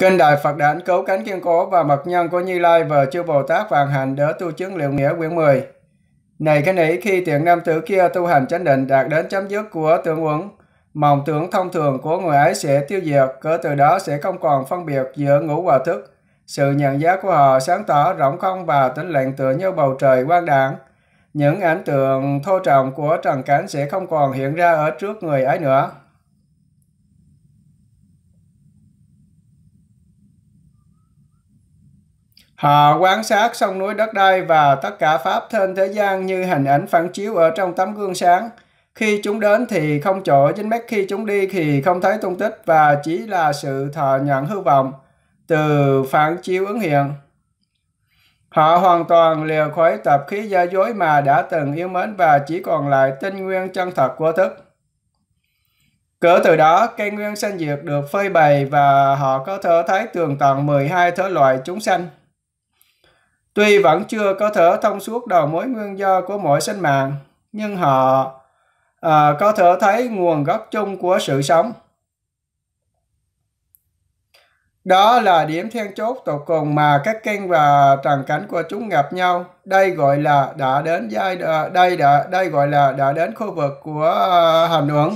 Kinh Đại Phật đã cấu Cánh Kiên Cố và Mật Nhân của Như Lai và Chư Bồ Tát Vạn hành Đỡ Tu Chứng Liệu Nghĩa quyển 10. Này cái nỉ khi tiện nam tử kia tu hành chánh định đạt đến chấm dứt của tưởng uẩn, mộng tưởng thông thường của người ấy sẽ tiêu diệt, cỡ từ đó sẽ không còn phân biệt giữa ngũ và thức. Sự nhận giá của họ sáng tỏ, rộng không và tĩnh lặng tựa như bầu trời quang đảng. Những ảnh tượng thô trọng của trần cảnh sẽ không còn hiện ra ở trước người ấy nữa. Họ quan sát sông núi đất đai và tất cả pháp thân thế gian như hình ảnh phản chiếu ở trong tấm gương sáng. Khi chúng đến thì không chỗ dính mắt khi chúng đi thì không thấy tung tích và chỉ là sự thọ nhận hư vọng từ phản chiếu ứng hiện. Họ hoàn toàn liều khuấy tập khí giả dối mà đã từng yêu mến và chỉ còn lại tinh nguyên chân thật của thức. Cỡ từ đó, cây nguyên sanh diệt được phơi bày và họ có thể thấy tường tận 12 thế loại chúng sanh. Tuy vẫn chưa có thể thông suốt đầu mối nguyên do của mọi sinh mạng, nhưng họ à, có thể thấy nguồn gốc chung của sự sống. Đó là điểm then chốt tột cùng mà các kênh và trần cảnh của chúng gặp nhau. Đây gọi là đã đến giai đây đã đây gọi là đã đến khu vực của uh, hành hưởng.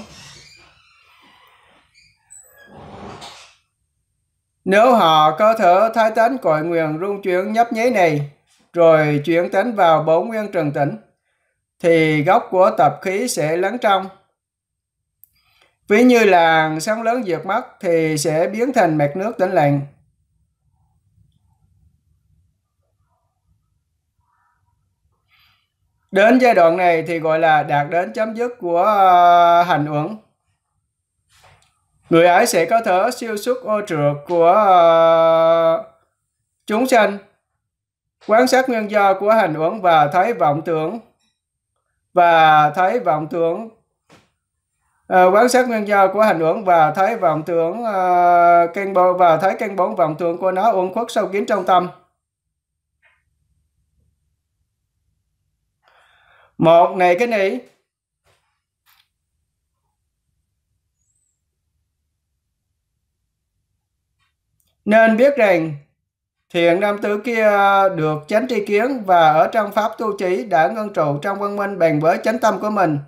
Nếu họ có thể thái tánh cội nguyện rung chuyển nhấp nháy này, rồi chuyển tánh vào bốn nguyên trần tỉnh, thì gốc của tập khí sẽ lắng trong. Ví như là sóng lớn diệt mất thì sẽ biến thành mạch nước tĩnh lặng. Đến giai đoạn này thì gọi là đạt đến chấm dứt của ờ, hành uẩn người ấy sẽ có thể siêu xuất ô trượt của uh, chúng sanh quan sát nguyên do của hành uẩn và thấy vọng tưởng và thấy vọng tưởng à, quan sát nguyên do của hành uẩn và thấy vọng tưởng à, căn bộ và thấy căn bốn vọng tưởng của nó uẩn khuất sâu kín trong tâm một này cái này Nên biết rằng thiện nam tử kia được chánh tri kiến và ở trong pháp tu trí đã ngân trụ trong văn minh bằng với chánh tâm của mình.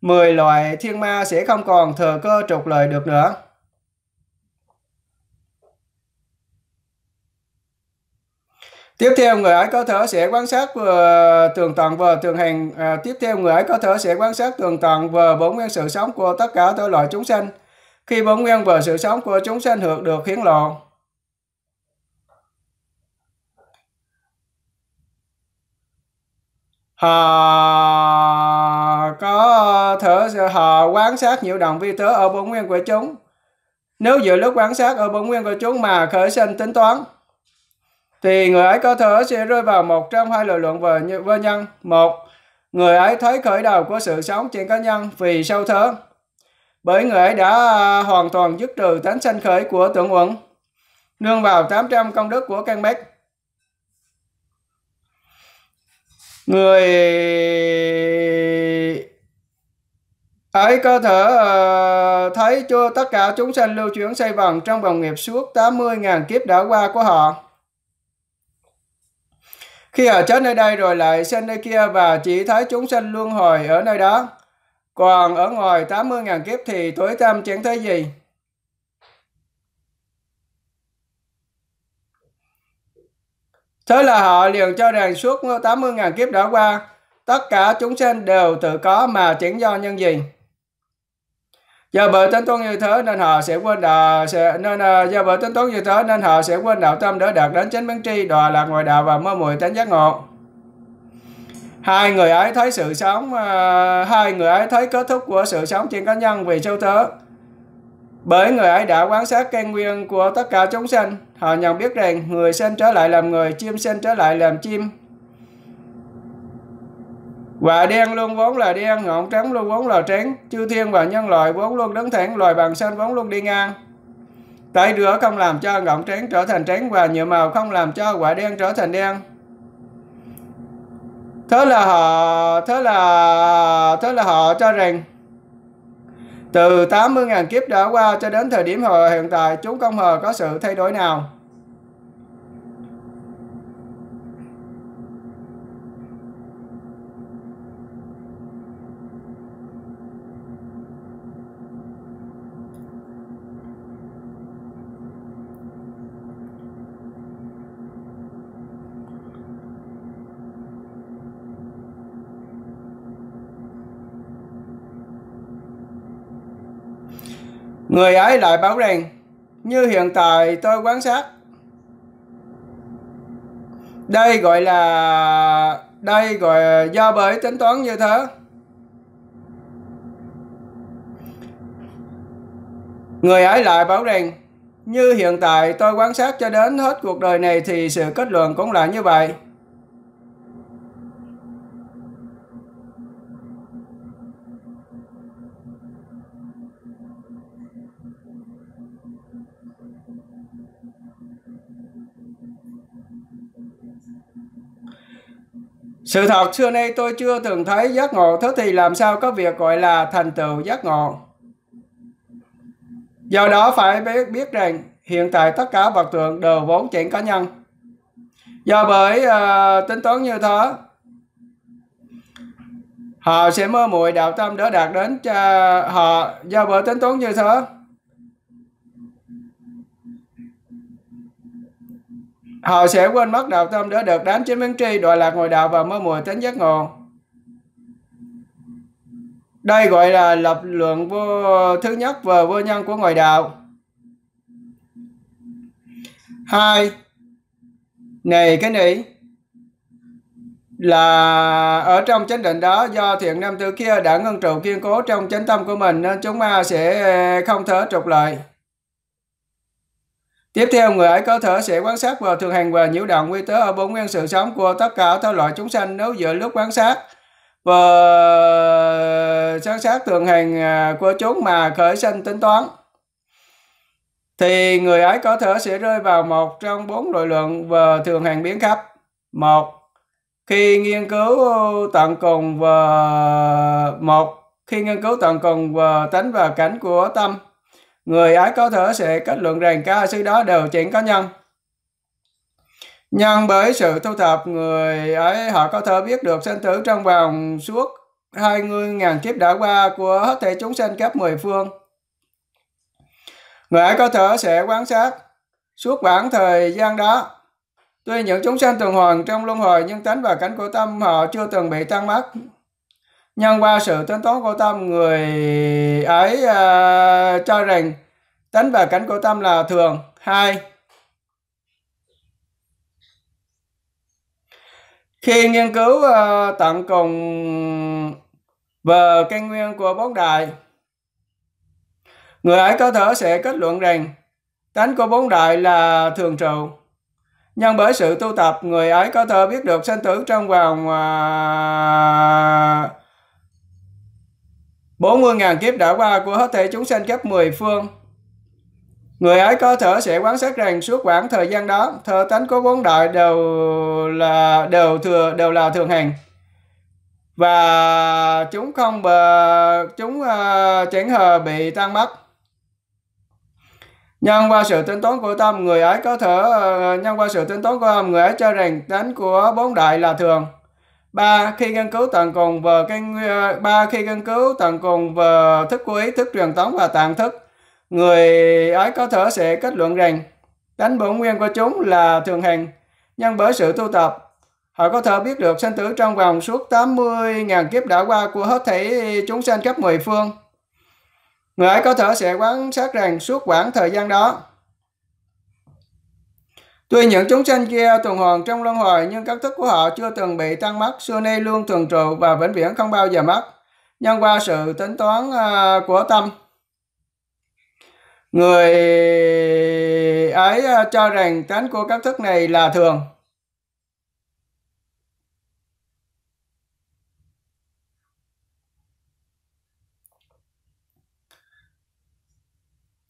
Mười loại thiên ma sẽ không còn thừa cơ trục lợi được nữa. Tiếp theo người ấy có thể sẽ quan sát vừa tường tận và tường hành à, tiếp theo người ấy có thể sẽ quan sát tường tận và bốn nguyên sự sống của tất cả các loại chúng sanh. Khi bốn nguyên và sự sống của chúng sanh được được hiến lộ, hà ờ, có thở hà ờ, quan sát nhiễu động vi tớ ở bốn nguyên của chúng nếu giữa lúc quan sát ở bốn nguyên của chúng mà khởi sinh tính toán thì người ấy có thở sẽ rơi vào một trong hai lời luận về vô nhân một người ấy thấy khởi đầu của sự sống trên cá nhân vì sâu thớ bởi người ấy đã ờ, hoàn toàn dứt trừ tánh sanh khởi của tưởng uẩn nương vào 800 công đức của căn bách người ấy có thể uh, thấy cho tất cả chúng sanh lưu chuyển xây vần trong vòng nghiệp suốt 80.000 kiếp đã qua của họ. Khi họ chết nơi đây rồi lại sinh nơi kia và chỉ thấy chúng sanh luân hồi ở nơi đó. Còn ở ngoài 80.000 kiếp thì tối tâm chẳng thấy gì. Thế là họ liền cho rằng suốt 80.000 kiếp đã qua, tất cả chúng sinh đều tự có mà chẳng do nhân gì. Do bởi tính toán như thế nên họ sẽ quên đạo sẽ, nên à, do bởi tính toán như thế nên họ sẽ quên đạo tâm để đạt đến chánh biến tri đọa lạc ngoài đạo và mơ mùi tánh giác ngộ. Hai người ấy thấy sự sống, à, hai người ấy thấy kết thúc của sự sống trên cá nhân vì châu tớ bởi người ấy đã quan sát căn nguyên của tất cả chúng sanh, họ nhận biết rằng người sinh trở lại làm người, chim sinh trở lại làm chim. Quả đen luôn vốn là đen, ngọn trắng luôn vốn là trắng, chư thiên và nhân loại vốn luôn đứng thẳng, loài bằng sinh vốn luôn đi ngang. Tẩy rửa không làm cho ngọn trắng trở thành trắng và nhựa màu không làm cho quả đen trở thành đen. Thế là họ, thế là, thế là họ cho rằng từ 80.000 kiếp đã qua cho đến thời điểm hiện tại, chúng không hề có sự thay đổi nào. Người ấy lại báo rằng, như hiện tại tôi quan sát. Đây gọi là đây gọi do bởi tính toán như thế. Người ấy lại báo rằng, như hiện tại tôi quan sát cho đến hết cuộc đời này thì sự kết luận cũng là như vậy. Sự thật xưa nay tôi chưa từng thấy giác ngộ thế thì làm sao có việc gọi là thành tựu giác ngộ. Do đó phải biết, biết rằng hiện tại tất cả vật tượng đều vốn chuyện cá nhân. Do bởi uh, tính toán như thế, họ sẽ mơ muội đạo tâm để đạt đến cho ờ, họ do bởi tính toán như thế Họ sẽ quên mất đạo tâm để được đám chính biến tri đọa lạc ngồi đạo và mơ mùa tính giác ngộ. Đây gọi là lập luận vô thứ nhất và vô nhân của ngồi đạo. Hai, này cái này là ở trong chánh định đó do thiện nam tử kia đã ngân trụ kiên cố trong chánh tâm của mình nên chúng ta sẽ không thể trục lợi. Tiếp theo, người ấy có thể sẽ quan sát và thực hành và nhiễu động quy tứ ở bốn nguyên sự sống của tất cả các loại chúng sanh nếu giữa lúc quan sát và sáng sát thường hành à, của chúng mà khởi sanh tính toán thì người ấy có thể sẽ rơi vào một trong bốn loại luận và thường hành biến khắp. Một, khi nghiên cứu tận cùng và một khi nghiên cứu tận cùng và tánh và cảnh của tâm người ấy có thể sẽ kết luận rằng các axit đó đều chỉ có nhân. nhân bởi sự thu thập người ấy họ có thể biết được sinh tử trong vòng suốt 20.000 kiếp đã qua của hết thể chúng sinh cấp mười phương. Người ấy có thể sẽ quan sát suốt khoảng thời gian đó. Tuy những chúng sanh tuần hoàn trong luân hồi nhưng tánh và cánh của tâm họ chưa từng bị tăng mất nhân qua sự tính toán của Tâm, người ấy à, cho rằng tính và cánh của Tâm là thường. Hai, khi nghiên cứu à, tận cùng về căn nguyên của bốn đại, người ấy có thể sẽ kết luận rằng tánh của bốn đại là thường trụ. Nhưng bởi sự tu tập, người ấy có thể biết được sanh tử trong vòng à, 40 ngàn kiếp đã qua của hết thể chúng sanh cấp mười phương. Người ấy có thở sẽ quan sát rằng suốt khoảng thời gian đó, thơ tánh của bốn đại đều là đều thừa đều là thường hành và chúng không bờ chúng uh, chẳng hờ bị tan mất. Nhân qua sự tính toán của tâm, người ấy có thở uh, à, nhân qua sự tính toán của tâm, người ấy cho rằng tánh của bốn đại là thường ba khi căn cứ tận cùng về cái ờ, ba khi căn cứ tận cùng về thức của ý thức truyền thống và tạng thức người ấy có thể sẽ kết luận rằng tánh bổn nguyên của chúng là thường hằng nhưng bởi sự tu tập họ có thể biết được sinh tử trong vòng suốt 80.000 kiếp đã qua của hết thảy chúng sanh khắp mười phương người ấy có thể sẽ quan sát rằng suốt quãng thời gian đó Tuy những chúng sanh kia tuần hoàn trong luân hồi nhưng các thức của họ chưa từng bị tăng mất, xưa nay luôn thường trụ và vĩnh viễn không bao giờ mất. Nhân qua sự tính toán à, của tâm, người ấy à, cho rằng tánh của các thức này là thường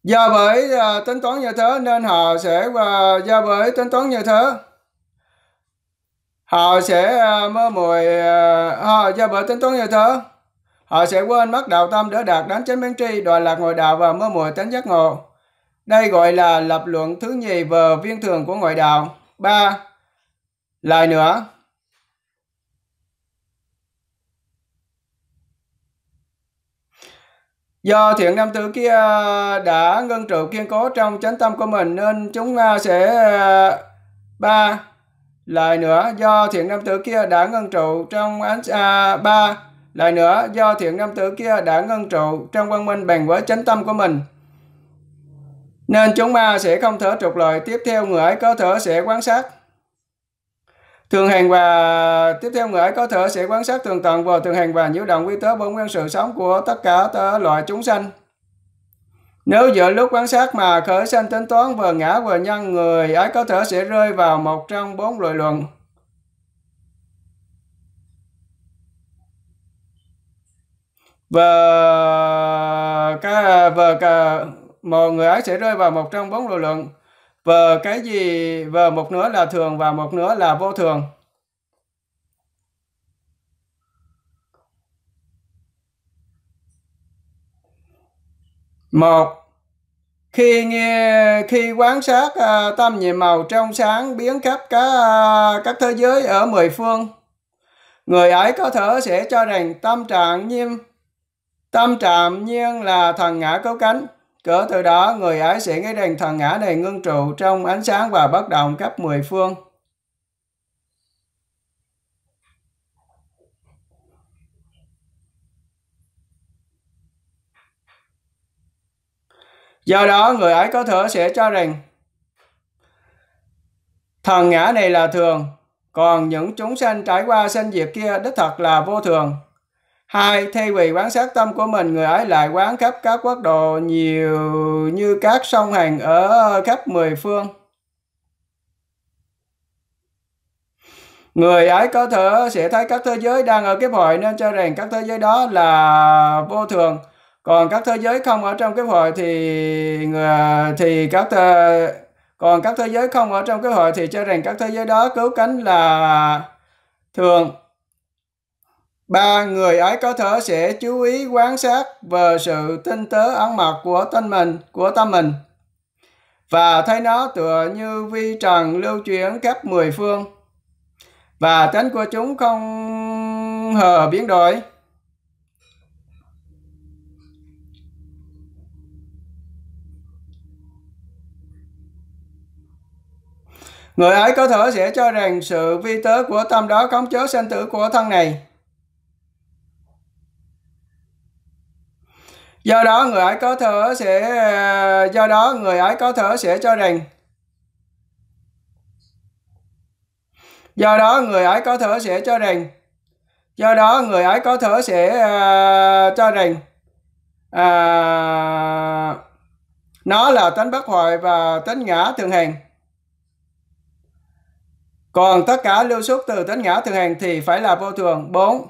do bởi uh, tính toán như thế nên họ sẽ uh, do bởi tính toán như thế họ sẽ uh, mơ mùi họ do bởi tính toán như thế họ sẽ quên mất đạo tâm để đạt đến chánh biến tri đòi lạc ngồi đạo và mơ mùi tánh giác ngộ đây gọi là lập luận thứ nhì về viên thường của ngoại đạo ba lời nữa Do thiện nam tử kia à, đã ngân trụ kiên cố trong chánh tâm của mình nên chúng à, sẽ à, ba lại nữa do thiện nam tử kia đã ngân trụ trong ánh à, ba lại nữa do thiện nam tử kia đã ngân trụ trong văn minh bằng với chánh tâm của mình nên chúng ma sẽ không thở trục lời tiếp theo người ấy có thở sẽ quan sát Thường hành và tiếp theo người ấy có thể sẽ quan sát tường tầng vào thường hành và nhiễu động quy tớ bốn nguyên sự sống của tất cả loại chúng sanh. Nếu giữa lúc quan sát mà khởi sanh tính toán vừa ngã vừa nhân, người ấy có thể sẽ rơi vào một trong bốn loại luận. Và, cái, và cả, mọi người ấy sẽ rơi vào một trong bốn loại luận vờ cái gì vờ một nửa là thường và một nửa là vô thường một khi nghe khi quán sát à, tâm nhiệm màu trong sáng biến khắp các à, các thế giới ở mười phương người ấy có thể sẽ cho rằng tâm trạng nhiên tâm trạng nhiên là thần ngã cấu cánh Cớ từ đó, người ấy sẽ cái rằng thần ngã này ngưng trụ trong ánh sáng và bất động khắp mười phương. Do đó, người ấy có thể sẽ cho rằng thần ngã này là thường, còn những chúng sanh trải qua sanh diệt kia đích thật là vô thường, Hai, thay vì quán sát tâm của mình, người ấy lại quán khắp các quốc độ nhiều như các sông hành ở khắp mười phương. Người ấy có thể sẽ thấy các thế giới đang ở cái hội nên cho rằng các thế giới đó là vô thường. Còn các thế giới không ở trong cái hội thì thì các thế, còn các thế giới không ở trong cái hội thì cho rằng các thế giới đó cứu cánh là thường Ba người ấy có thể sẽ chú ý quan sát về sự tinh tế ăn mặc của thân mình, của tâm mình và thấy nó tựa như vi trần lưu chuyển khắp mười phương và tính của chúng không hờ biến đổi. Người ấy có thể sẽ cho rằng sự vi tế của tâm đó khống chế sinh tử của thân này do đó người ấy có thở sẽ do đó người ấy có thở sẽ cho rằng do đó người ấy có thở sẽ cho rằng do đó người ấy có thở sẽ uh, cho rằng uh, nó là tánh bất hoại và tánh ngã thường hành còn tất cả lưu xuất từ tánh ngã thường hành thì phải là vô thường bốn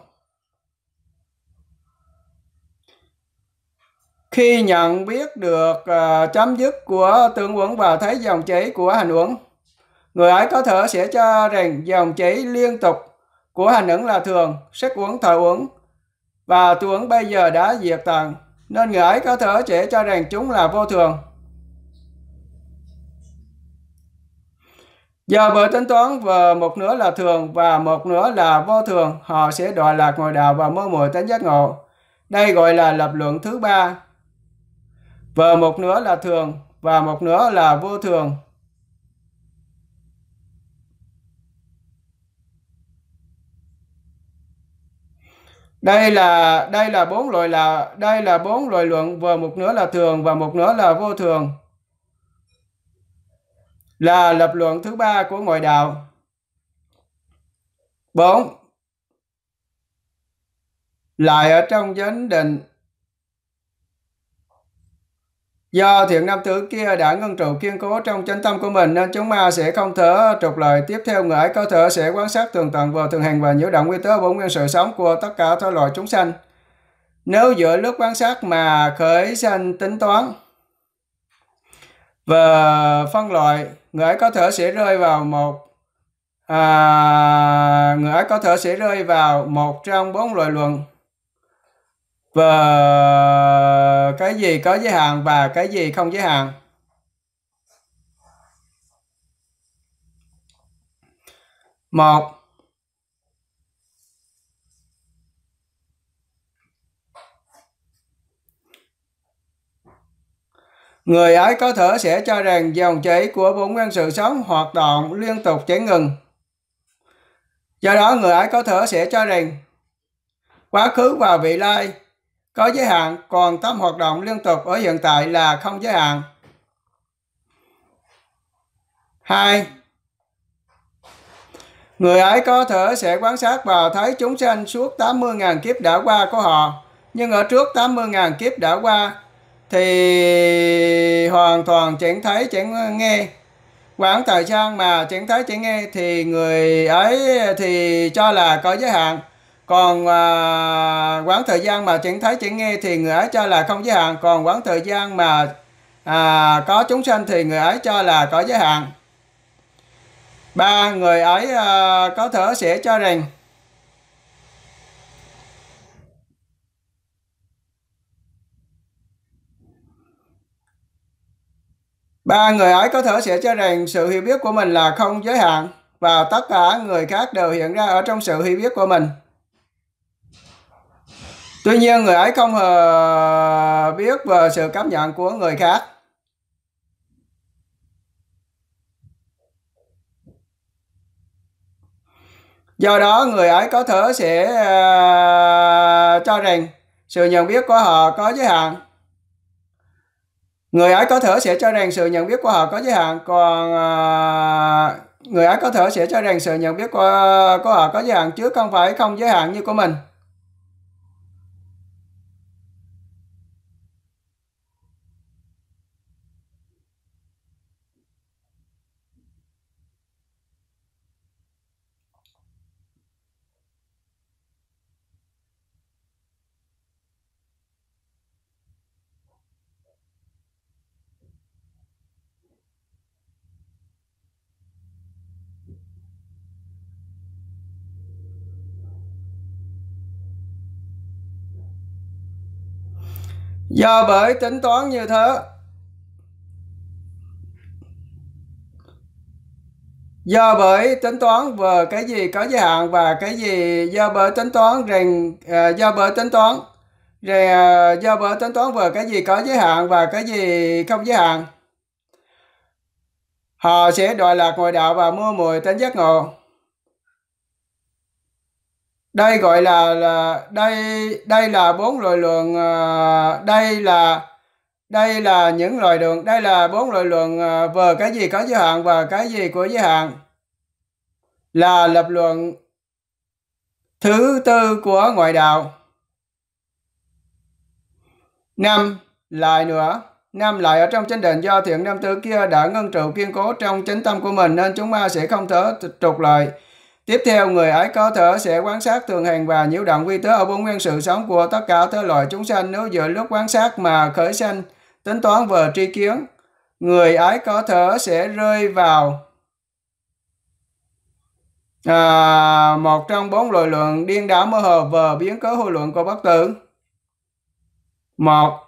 khi nhận biết được uh, chấm dứt của tương ứng và thấy dòng chảy của hành uẩn, người ấy có thể sẽ cho rằng dòng chảy liên tục của hành ứng là thường sắc uống thời uẩn và tu bây giờ đã diệt tận nên người ấy có thể sẽ cho rằng chúng là vô thường Giờ vừa tính toán vừa một nửa là thường và một nửa là vô thường, họ sẽ đọa lạc ngồi đào và mơ muội tính giác ngộ. Đây gọi là lập luận thứ ba, và một nửa là thường và một nửa là vô thường đây là đây là bốn loại là đây là bốn loại luận và một nửa là thường và một nửa là vô thường là lập luận thứ ba của ngoại đạo bốn lại ở trong vấn định Do thiện nam tử kia đã ngân trụ kiên cố trong chánh tâm của mình nên chúng ma sẽ không thở trục lời. Tiếp theo người ấy có thể sẽ quan sát tường tận vào thường hành và nhiễu động nguyên tố bốn nguyên sự sống của tất cả các loài chúng sanh. Nếu giữa lúc quan sát mà khởi sanh tính toán và phân loại, người ấy có thể sẽ rơi vào một à, người ấy có thể sẽ rơi vào một trong bốn loại luận và cái gì có giới hạn và cái gì không giới hạn một Người ấy có thở sẽ cho rằng dòng chảy của bốn nguyên sự sống hoạt động liên tục chảy ngừng. Do đó người ấy có thở sẽ cho rằng quá khứ và vị lai có giới hạn, còn tâm hoạt động liên tục ở hiện tại là không giới hạn. Hai Người ấy có thể sẽ quan sát và thấy chúng sanh suốt 80.000 kiếp đã qua của họ, nhưng ở trước 80.000 kiếp đã qua thì hoàn toàn chẳng thấy chẳng nghe. Quãng thời gian mà chẳng thấy chẳng nghe thì người ấy thì cho là có giới hạn còn à, quãng thời gian mà chuyện thấy chuyện nghe thì người ấy cho là không giới hạn còn quãng thời gian mà à, có chúng sanh thì người ấy cho là có giới hạn ba người ấy à, có thể sẽ cho rằng ba người ấy có thể sẽ cho rằng sự hiểu biết của mình là không giới hạn và tất cả người khác đều hiện ra ở trong sự hiểu biết của mình Tuy nhiên người ấy không hề ờ, biết về sự cảm nhận của người khác. Do đó người ấy có thể sẽ ờ, cho rằng sự nhận biết của họ có giới hạn. Người ấy có thể sẽ cho rằng sự nhận biết của họ có giới hạn, còn ờ, người ấy có thể sẽ cho rằng sự nhận biết của, của họ có giới hạn chứ không phải không giới hạn như của mình. do bởi tính toán như thế do bởi tính toán về cái gì có giới hạn và cái gì do bởi tính toán rằng à, do bởi tính toán rồi à, do bởi tính toán về cái gì có giới hạn và cái gì không giới hạn họ sẽ đòi lạc ngoại đạo và mua mùi tính giác ngộ đây gọi là là đây đây là bốn loại luận ờ, đây là đây là những loại đường đây là bốn loại luận ờ, về cái gì có giới hạn và cái gì của giới hạn là lập luận thứ tư của ngoại đạo năm lại nữa năm lại ở trong chánh định do thiện nam tứ kia đã ngân trụ kiên cố trong chánh tâm của mình nên chúng ta sẽ không thể trục lợi Tiếp theo, người ấy có thở sẽ quan sát thường hành và nhiễu động vi tế ở bốn nguyên sự sống của tất cả thế loại chúng sanh nếu giữa lúc quan sát mà khởi sanh, tính toán về tri kiến. Người ấy có thở sẽ rơi vào à, một trong bốn loại luận điên đảo mơ hồ và biến cố hư luận của bất tử. Một,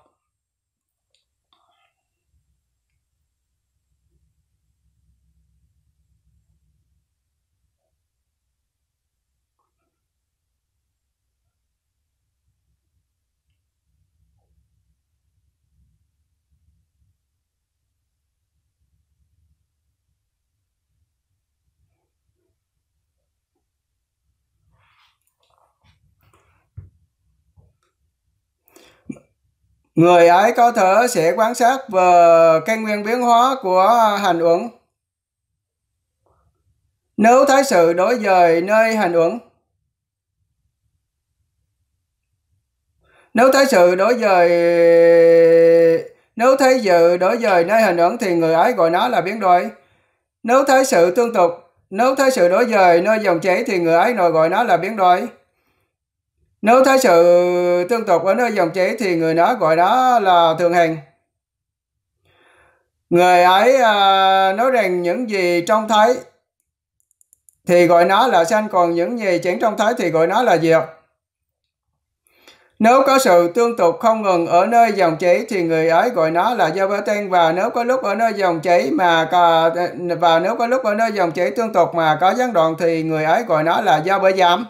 người ấy có thể sẽ quan sát về căn nguyên biến hóa của hành ứng nếu thấy sự đối dời nơi hành ứng nếu thấy sự đối dời nếu thấy sự đối dời nơi hành ứng thì người ấy gọi nó là biến đổi nếu thấy sự tương tục nếu thấy sự đối dời nơi dòng chảy thì người ấy nội gọi nó là biến đổi nếu thấy sự tương tục ở nơi dòng chảy thì người đó gọi đó là thường hành. Người ấy à, nói rằng những gì trông thấy thì gọi nó là sanh, còn những gì chẳng trông thấy thì gọi nó là diệt. Nếu có sự tương tục không ngừng ở nơi dòng chảy thì người ấy gọi nó là do bơ tên và nếu có lúc ở nơi dòng chảy mà và nếu có lúc ở nơi dòng chảy tương tục mà có gián đoạn thì người ấy gọi nó là do bơ giảm.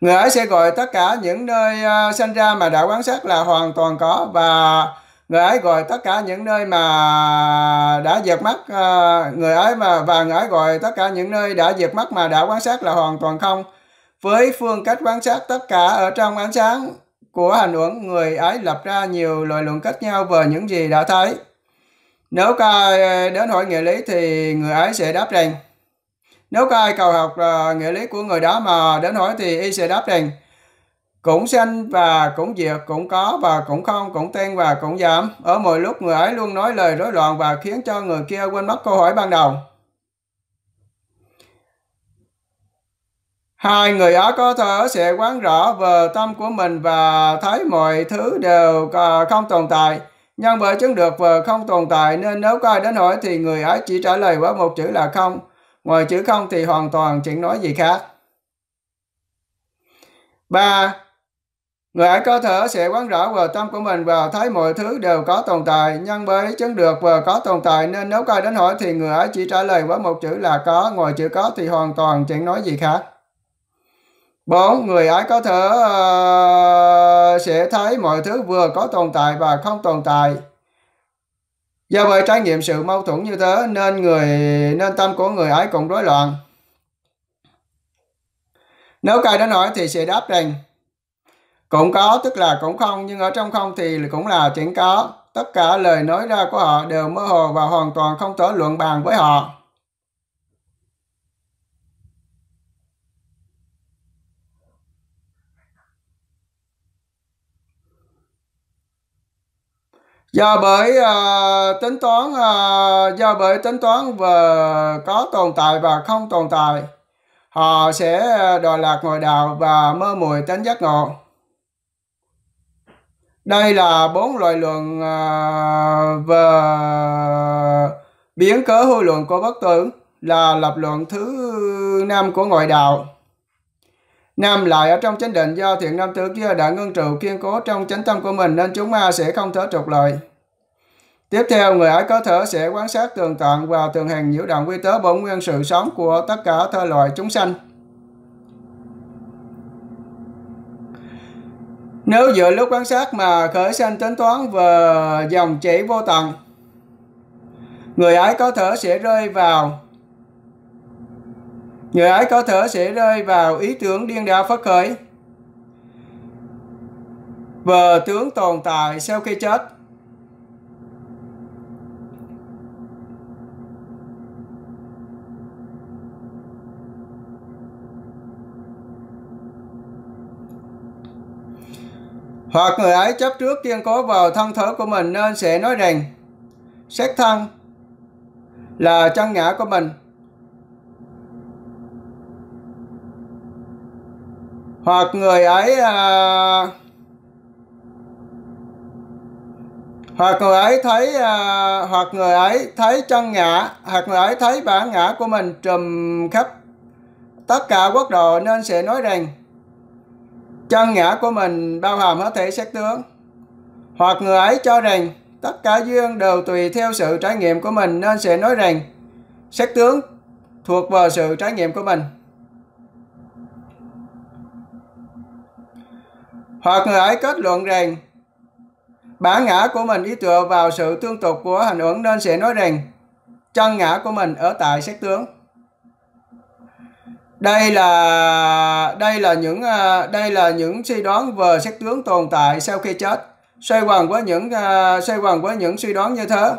người ấy sẽ gọi tất cả những nơi à, sinh ra mà đã quan sát là hoàn toàn có và người ấy gọi tất cả những nơi mà đã dẹp mắt à, người ấy mà và người ấy gọi tất cả những nơi đã dẹp mắt mà đã quan sát là hoàn toàn không với phương cách quan sát tất cả ở trong ánh sáng của hành uẩn người ấy lập ra nhiều loại luận cách nhau về những gì đã thấy nếu coi đến hỏi nghĩa lý thì người ấy sẽ đáp rằng nếu có ai cầu học ờ, nghĩa lý của người đó mà đến hỏi thì y sẽ đáp rằng cũng sanh và cũng diệt, cũng có và cũng không, cũng tăng và cũng giảm. Ở mọi lúc người ấy luôn nói lời rối loạn và khiến cho người kia quên mất câu hỏi ban đầu. Hai người đó có thở sẽ quán rõ về tâm của mình và thấy mọi thứ đều ờ, không tồn tại. Nhưng bởi chứng được về không tồn tại nên nếu có ai đến hỏi thì người ấy chỉ trả lời với một chữ là không ngoài chữ không thì hoàn toàn chẳng nói gì khác. 3. Người ấy có thở sẽ quán rõ vào tâm của mình và thấy mọi thứ đều có tồn tại, nhân bởi chứng được và có tồn tại nên nếu ai đến hỏi thì người ấy chỉ trả lời với một chữ là có, ngoài chữ có thì hoàn toàn chẳng nói gì khác. 4. Người ấy có thở uh, ờ, sẽ thấy mọi thứ vừa có tồn tại và không tồn tại, Do bởi trải nghiệm sự mâu thuẫn như thế nên người nên tâm của người ấy cũng rối loạn. Nếu cây đã nói thì sẽ đáp rằng cũng có tức là cũng không nhưng ở trong không thì cũng là chẳng có. Tất cả lời nói ra của họ đều mơ hồ và hoàn toàn không thể luận bàn với họ. do bởi uh, tính toán uh, do bởi tính toán và có tồn tại và không tồn tại họ sẽ ờ, đòi lạc ngồi đạo và mơ mùi tánh giác ngộ đây là bốn loại luận uh, về biến cớ hư luận của bất tử là lập luận thứ năm của ngoại đạo Nam lại ở trong chánh định do thiện nam tướng kia đã ngưng trụ kiên cố trong chánh tâm của mình nên chúng ma sẽ không thở trục lợi. Tiếp theo, người ấy có thở sẽ quan sát tường tận và tường hành nhiễu động quy tớ bổn nguyên sự sống của tất cả thơ loại chúng sanh. Nếu giữa lúc quan sát mà khởi sanh tính toán về dòng chảy vô tận, người ấy có thở sẽ rơi vào người ấy có thể sẽ rơi vào ý tưởng điên đảo phất khởi vờ tướng tồn tại sau khi chết hoặc người ấy chấp trước kiên cố vào thân thể của mình nên sẽ nói rằng xét thân là chân ngã của mình hoặc người ấy à, hoặc người ấy thấy à, hoặc người ấy thấy chân ngã hoặc người ấy thấy bản ngã của mình trùm khắp tất cả quốc độ nên sẽ nói rằng chân ngã của mình bao hàm hết thể xét tướng hoặc người ấy cho rằng tất cả duyên đều tùy theo sự trải nghiệm của mình nên sẽ nói rằng xét tướng thuộc vào sự trải nghiệm của mình Hoặc hãy kết luận rằng bản ngã của mình ý tựa vào sự tương tục của hành ứng nên sẽ nói rằng chân ngã của mình ở tại sắc tướng. Đây là đây là những à, đây là những suy đoán về sắc tướng tồn tại sau khi chết, xoay quần với những à, xoay quần với những suy đoán như thế.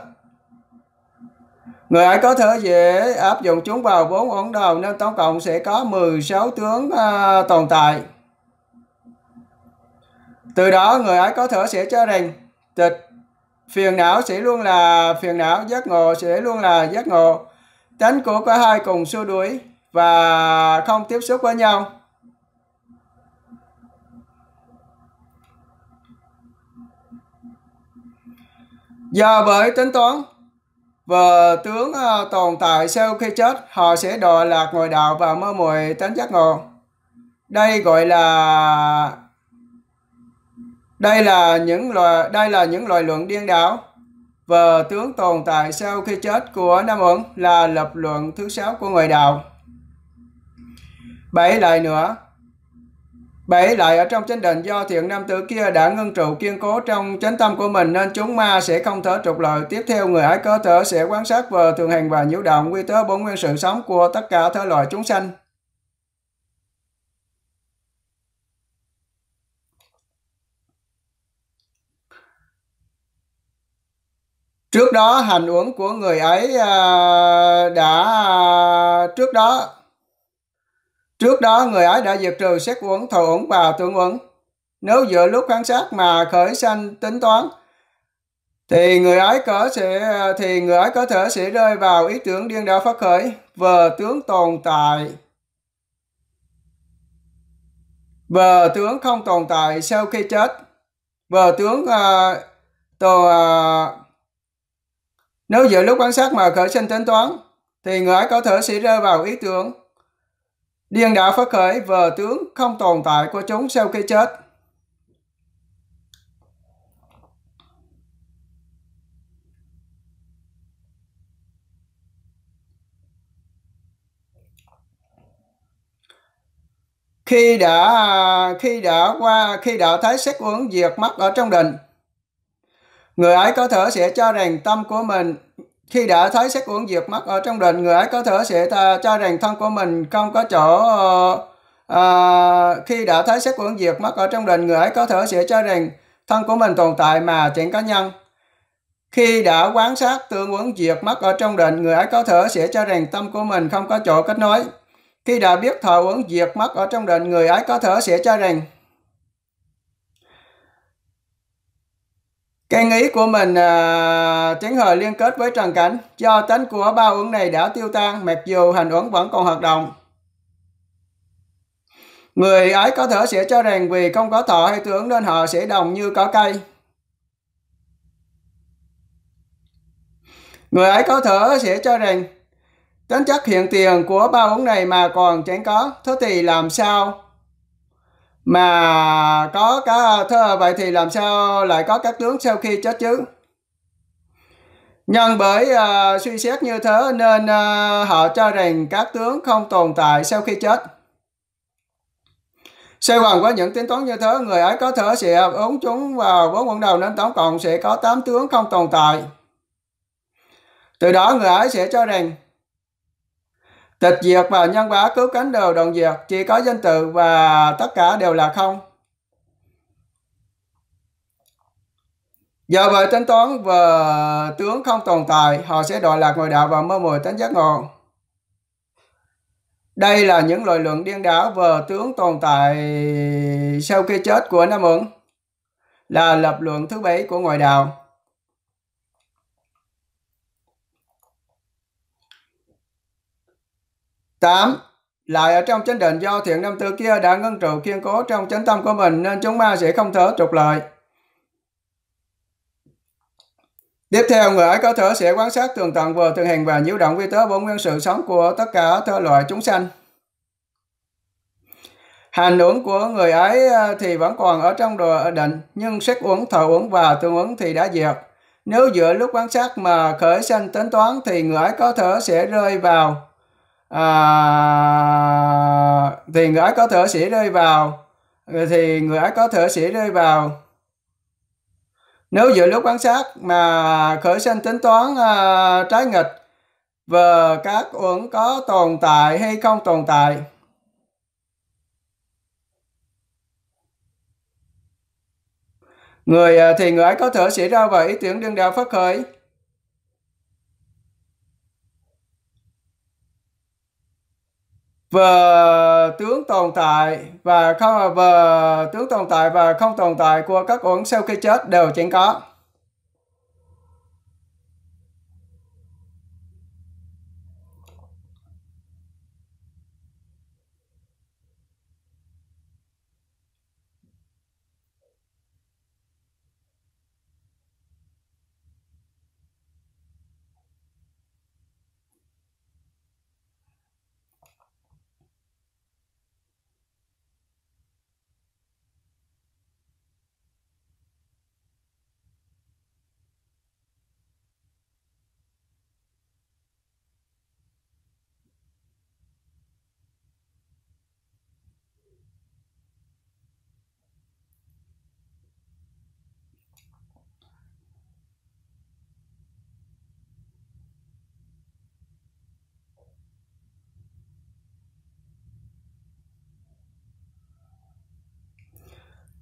Người ấy có thể dễ áp dụng chúng vào bốn ổn đầu nên tổng cộng sẽ có 16 tướng à, tồn tại từ đó người ấy có thể sẽ cho rằng tịch phiền não sẽ luôn là phiền não giác ngộ sẽ luôn là giác ngộ tánh của cả hai cùng xua đuổi và không tiếp xúc với nhau do bởi tính toán và tướng à, tồn tại sau khi chết họ sẽ đọa lạc ngồi đạo và mơ muội tánh giác ngộ đây gọi là đây là những loại đây là những loại luận điên đảo về tướng tồn tại sau khi chết của Nam Uẩn là lập luận thứ sáu của người đạo. Bảy lại nữa. Bảy lại ở trong chánh định do thiện nam tử kia đã ngưng trụ kiên cố trong chánh tâm của mình nên chúng ma sẽ không thể trục lợi. Tiếp theo người ấy có thể sẽ quan sát về thường hành và nhiễu động quy tớ bốn nguyên sự sống của tất cả thế loại chúng sanh trước đó hành uống của người ấy à, đã trước đó trước đó người ấy đã diệt trừ xét uống thầu uống và tưởng uống nếu giữa lúc quan sát mà khởi sanh tính toán thì người ấy có sẽ thì người ấy có thể sẽ rơi vào ý tưởng điên đảo phát khởi vờ tướng tồn tại vờ tướng không tồn tại sau khi chết vờ tướng uh, tồn, uh, nếu giữa lúc quan sát mà khởi sinh tính toán, thì người ấy có thể sẽ rơi vào ý tưởng điên đảo phát khởi vờ tướng không tồn tại của chúng sau khi chết. khi đã khi đã qua khi đã thấy sắc uống diệt mắt ở trong định Người ấy có thể sẽ cho rằng tâm của mình khi đã thấy sắc uống diệt mất ở trong định, người ấy có thể sẽ cho rằng thân của mình không có chỗ à, khi đã thấy sắc uống diệt mất ở trong định, người ấy có thể sẽ cho rằng thân của mình tồn tại mà chẳng có nhân. Khi đã quan sát tương ứng diệt mất ở trong định, người ấy có thể sẽ cho rằng tâm của mình không có chỗ kết nối. Khi đã biết thọ ứng diệt mất ở trong định, người ấy có thể sẽ cho rằng Cái nghĩ của mình à, uh, Hời liên kết với Trần Cảnh do tính của ba ứng này đã tiêu tan mặc dù hành uẩn vẫn còn hoạt động. Người ấy có thể sẽ cho rằng vì không có thọ hay tưởng nên họ sẽ đồng như có cây. Người ấy có thể sẽ cho rằng tính chất hiện tiền của ba ứng này mà còn chẳng có, thế thì làm sao mà có cả thơ vậy thì làm sao lại có các tướng sau khi chết chứ nhân bởi uh, suy xét như thế nên uh, họ cho rằng các tướng không tồn tại sau khi chết xoay hoàng với những tính toán như thế người ấy có thể sẽ ứng chúng vào bốn quân đầu nên tổng cộng sẽ có 8 tướng không tồn tại từ đó người ấy sẽ cho rằng tịch diệt và nhân quả cứu cánh đều đoạn diệt chỉ có danh tự và tất cả đều là không do vậy tính toán và tướng không tồn tại họ sẽ đòi lạc ngồi đạo và mơ mùi tính giác ngộ đây là những lời luận điên đảo về tướng tồn tại sau khi chết của Nam Ứng, là lập luận thứ bảy của ngoại đạo. 8. Lại ở trong chánh định do thiện năm tư kia đã ngân trụ kiên cố trong chánh tâm của mình nên chúng ma sẽ không thở trục lợi. Tiếp theo, người ấy có thở sẽ quan sát tường tận vừa thực hành và nhiễu động vi tế vốn nguyên sự sống của tất cả thơ loại chúng sanh. Hành uống của người ấy ờ, thì vẫn còn ở trong đồ định, nhưng sắc uống, thở uống và tương ứng thì đã diệt. Nếu giữa lúc quan sát mà khởi sanh tính toán thì người ấy có thở sẽ rơi vào à, thì người ấy có thở sẽ rơi vào ừ, thì người ấy có thở sẽ rơi vào nếu giữa lúc quan sát mà khởi sinh tính toán à, trái nghịch về các uẩn có tồn tại hay không tồn tại người à, thì người ấy có thể sẽ ra vào ý tưởng đương đạo phát khởi và tướng tồn tại và không và tướng tồn tại và không tồn tại của các uẩn sau khi chết đều chẳng có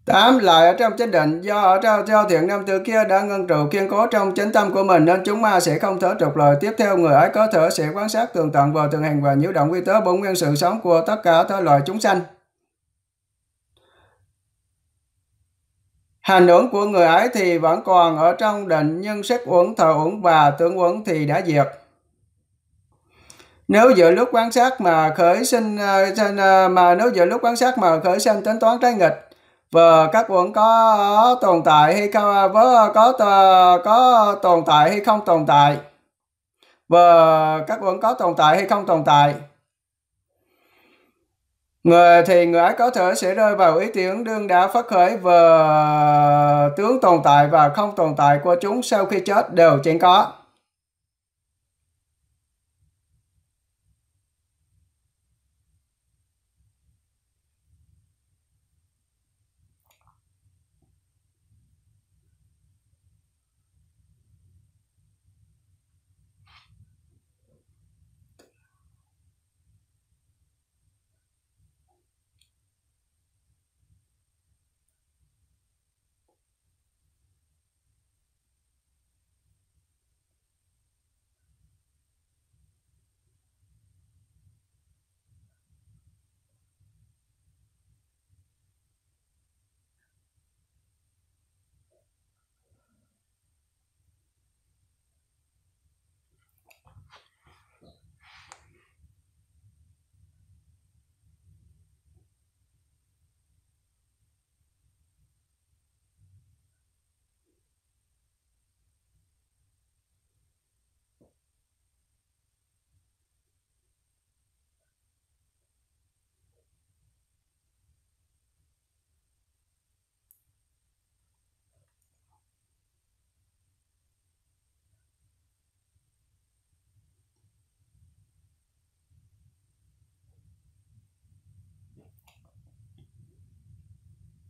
tám Lại ở trong chánh định, do ở trong theo thiện nam tử kia đã ngân trụ kiên cố trong chánh tâm của mình nên chúng ma sẽ không thở trục lời. Tiếp theo người ấy có thể sẽ quan sát tường tận vào tường hành và nhiễu động quy tớ bốn nguyên sự sống của tất cả thể loài chúng sanh. Hành uẩn của người ấy thì vẫn còn ở trong định nhưng sức uẩn, thọ uẩn và tưởng uẩn thì đã diệt. Nếu giữa lúc quan sát mà khởi sinh ờ, ờ, mà nếu giữa lúc quan sát mà khởi sinh tính toán trái nghịch và các vẫn có tồn tại hay không vớ có có tồn tại hay không tồn tại và các vẫn có tồn tại hay không tồn tại người thì người ấy có thể sẽ rơi vào ý tưởng đương đã phát khởi và tướng tồn tại và không tồn tại của chúng sau khi chết đều chẳng có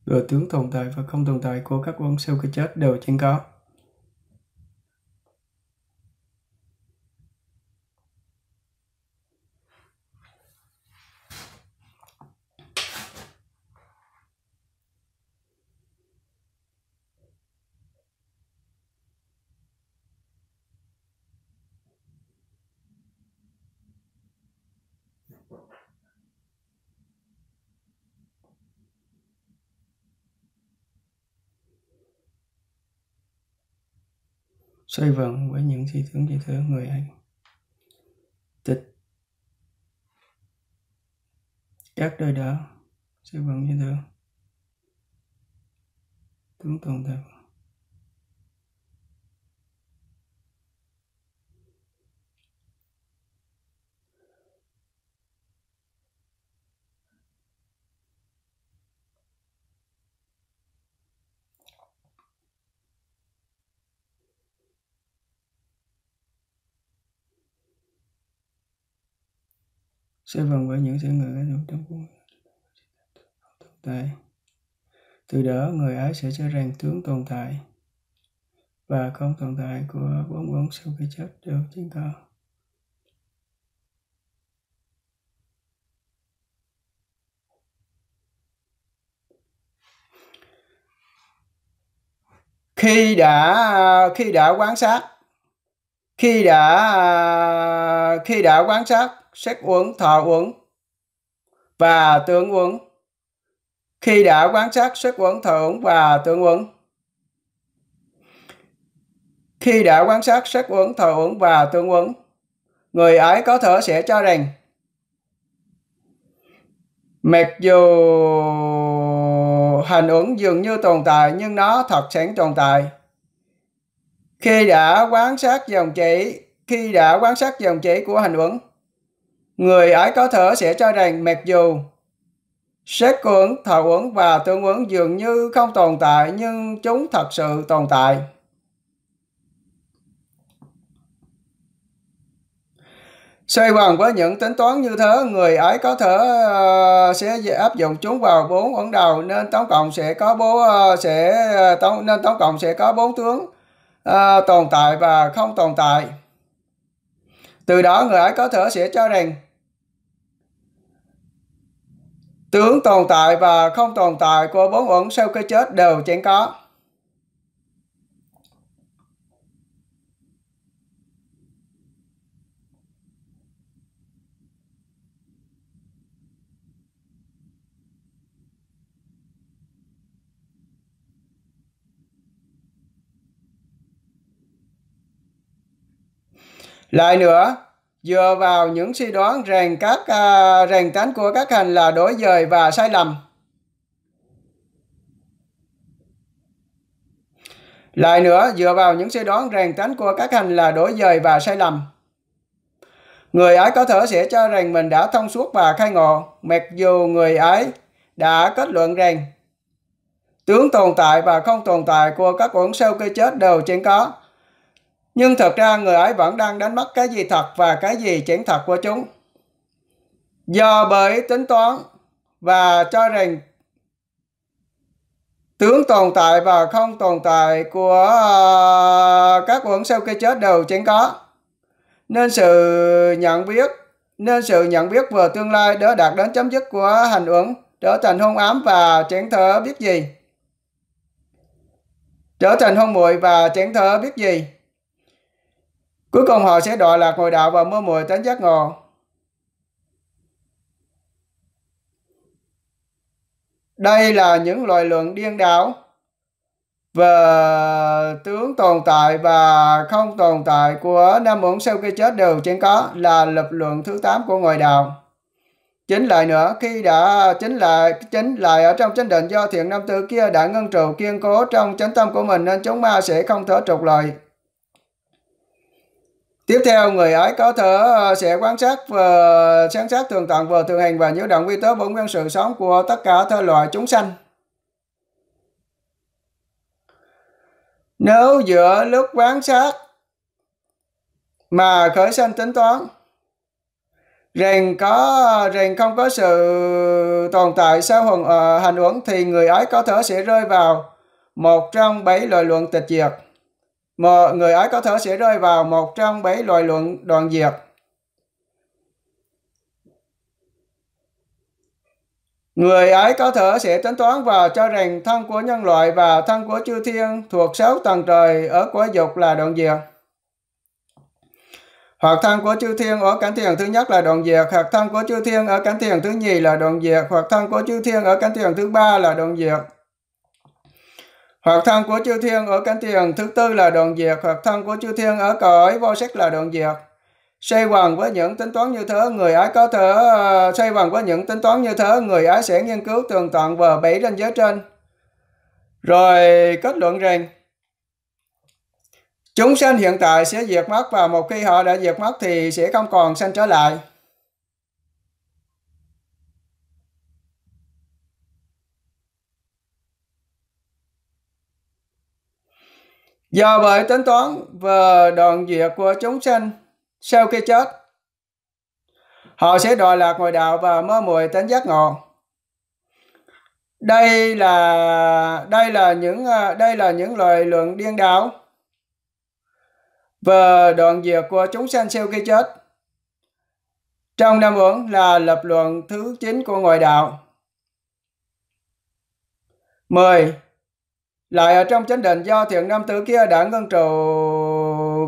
gồm tướng tồn tại và không tồn tại của các vòng siêu cơ chết đều chẳng có xoay vần với những chi tưởng chi tướng người ấy tịch các đời đó xoay vần như thế, tướng tồn tại sẽ vòng với những sự người ấy trong cuốn tại. Từ đó người ấy sẽ cho rằng tướng tồn tại và không tồn tại của bốn bốn sau khi chết được chứng tỏ. khi đã khi đã quan sát khi đã à, khi đã quan sát sắc uẩn thọ uẩn và tưởng uẩn khi đã quan sát sắc uẩn thọ uẩn và tưởng uẩn khi đã quan sát sắc uẩn thọ uẩn và tưởng uẩn người ấy có thể sẽ cho rằng mặc dù hành uẩn dường như tồn tại nhưng nó thật chẳng tồn tại khi đã quan sát dòng chảy, khi đã quan sát dòng chảy của hành uẩn, người ấy có thở sẽ cho rằng mặc dù xét uẩn, thọ uẩn và tương uẩn dường như không tồn tại nhưng chúng thật sự tồn tại. Xoay vòng với những tính toán như thế, người ấy có thể uh, sẽ áp dụng chúng vào bốn ẩn đầu nên tổng cộng sẽ có bốn uh, sẽ ờ, tổng, nên tổng cộng sẽ có bốn tướng à, tồn tại và không tồn tại từ đó người ấy có thể sẽ cho rằng tướng tồn tại và không tồn tại của bốn ẩn sau cái chết đều chẳng có Lại nữa, dựa vào những suy đoán rèn các à, rèn tán của các hành là đối dời và sai lầm. Lại nữa, dựa vào những suy đoán rèn tán của các hành là đối dời và sai lầm. Người ấy có thể sẽ cho rằng mình đã thông suốt và khai ngộ, mặc dù người ấy đã kết luận rằng tướng tồn tại và không tồn tại của các uẩn sau khi chết đều chẳng có nhưng thật ra người ấy vẫn đang đánh mất cái gì thật và cái gì chẳng thật của chúng. Do bởi tính toán và cho rằng tướng tồn tại và không tồn tại của ờ, các quẩn sau khi chết đều chẳng có. Nên sự nhận biết nên sự nhận biết về tương lai đã đạt đến chấm dứt của hành ứng trở thành hôn ám và chẳng thở biết gì trở thành hôn muội và chẳng thở biết gì Cuối cùng họ sẽ đọa lạc hồi đạo và mơ muội tránh giác ngộ. Đây là những loại luận điên đảo về tướng tồn tại và không tồn tại của năm uẩn sau khi chết đều chẳng có là lập luận thứ 8 của ngồi đạo. Chính lại nữa, khi đã chính lại chính lại ở trong chánh định do thiện nam tư kia đã ngân trụ kiên cố trong chánh tâm của mình nên chúng ma sẽ không thể trục lợi. Tiếp theo, người ấy có thể ờ, sẽ quan sát và ờ, sáng sát thường tận và thường hành và nhiễu động quy tớ bốn nguyên sự sống của tất cả thể loại chúng sanh. Nếu giữa lúc quan sát mà khởi sanh tính toán, rằng có rằng không có sự tồn tại sau hồn, uh, hành uẩn thì người ấy có thể sẽ rơi vào một trong bảy loại luận tịch diệt mà người ấy có thể sẽ rơi vào một trong bảy loại luận đoạn diệt. Người ấy có thể sẽ tính toán và cho rằng thân của nhân loại và thân của chư thiên thuộc sáu tầng trời ở quả dục là đoạn diệt. Hoặc thân của chư thiên ở cảnh thiền thứ nhất là đoạn diệt, hoặc thân của chư thiên ở cảnh thiền thứ nhì là đoạn diệt, hoặc thân của chư thiên ở cảnh thiền thứ ba là đoạn diệt hoặc thân của chư thiên ở cánh tiền thứ tư là đoạn diệt hoặc thân của chư thiên ở cõi vô sắc là đoạn diệt xoay vần với những tính toán như thế người ấy có thể xây ờ, vần với những tính toán như thế người ấy sẽ nghiên cứu tường tận và bảy ranh giới trên rồi kết luận rằng chúng sanh hiện tại sẽ diệt mất và một khi họ đã diệt mất thì sẽ không còn sanh trở lại Do bởi tính toán và đoạn diệt của chúng sanh sau khi chết, họ sẽ đòi lạc ngoại đạo và mơ muội tính giác ngộ. Đây là đây là những à, đây là những lời luận điên đảo về đoạn diệt của chúng sanh sau khi chết. Trong năm uẩn là lập luận thứ 9 của ngoại đạo. 10 lại ở trong chánh định do thiện nam tử kia đã ngân trụ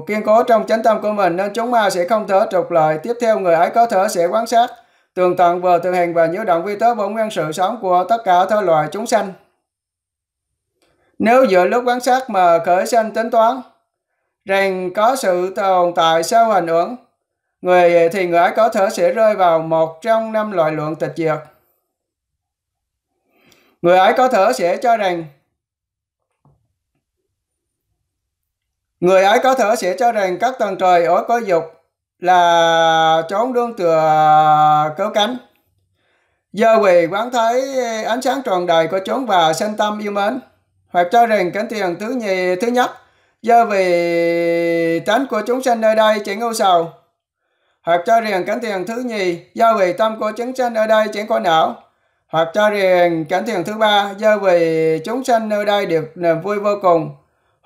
kiên cố trong chánh tâm của mình nên chúng ma sẽ không thở trục lợi tiếp theo người ấy có thở sẽ quan sát tường tận vừa tường hình và nhớ động vi tế bổn nguyên sự sống của tất cả thơ loài chúng sanh nếu giữa lúc quan sát mà khởi sanh tính toán rằng có sự tồn tại sau hình hưởng người thì người ấy có thể sẽ rơi vào một trong năm loại lượng tịch diệt người ấy có thể sẽ cho rằng Người ấy có thể sẽ cho rằng các tầng trời ở cõi dục là trốn đương tựa cứu cánh. Do vì quán thấy ánh sáng tròn đầy của chốn và sanh tâm yêu mến, hoặc cho rằng cánh tiền thứ nhì thứ nhất, do vì tánh của chúng sanh nơi đây chỉ ưu sầu, hoặc cho rằng cánh tiền thứ nhì do vì tâm của chúng sanh nơi đây chẳng có não, hoặc cho rằng cánh tiền thứ ba do vì chúng sanh nơi đây được niềm vui vô cùng,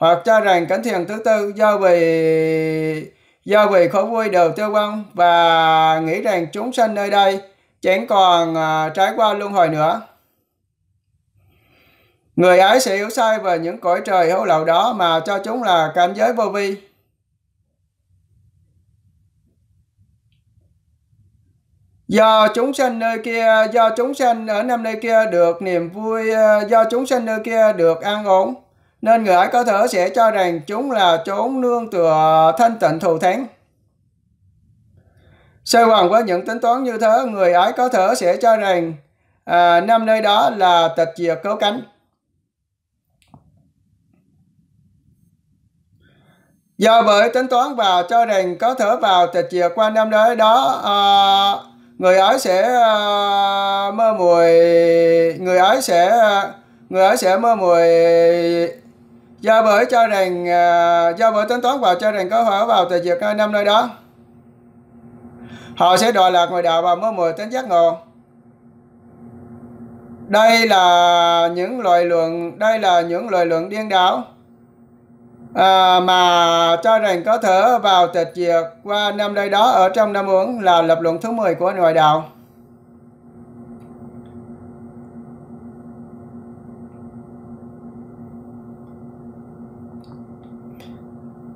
hoặc cho rằng cảnh thiền thứ tư do vì do vì khổ vui đều tiêu vong và nghĩ rằng chúng sanh nơi đây chẳng còn à, trải qua luân hồi nữa người ấy sẽ hiểu sai về những cõi trời hữu lậu đó mà cho chúng là cảnh giới vô vi do chúng sanh nơi kia do chúng sanh ở năm nơi kia được niềm vui à, do chúng sanh nơi kia được an ổn nên người ấy có thể sẽ cho rằng chúng là chốn nương tựa thanh tịnh thù thắng. Sơ vòng với những tính toán như thế, người ấy có thể sẽ cho rằng à, năm nơi đó là tịch diệt cứu cánh. Do bởi tính toán vào, cho rằng có thể vào tịch diệt qua năm nơi đó, à, người ấy sẽ à, mơ mùi, người ấy sẽ à, người ấy sẽ mơ mùi do bởi cho rằng à, do bởi tính toán vào cho rằng có hỏa vào từ diệt năm nơi đó họ sẽ đòi lạc ngoài đạo và mơ mười tính giác ngộ đây là những lời luận đây là những lời luận điên đảo à, mà cho rằng có thể vào tịch diệt qua năm đây đó ở trong năm uống là lập luận thứ 10 của nội đạo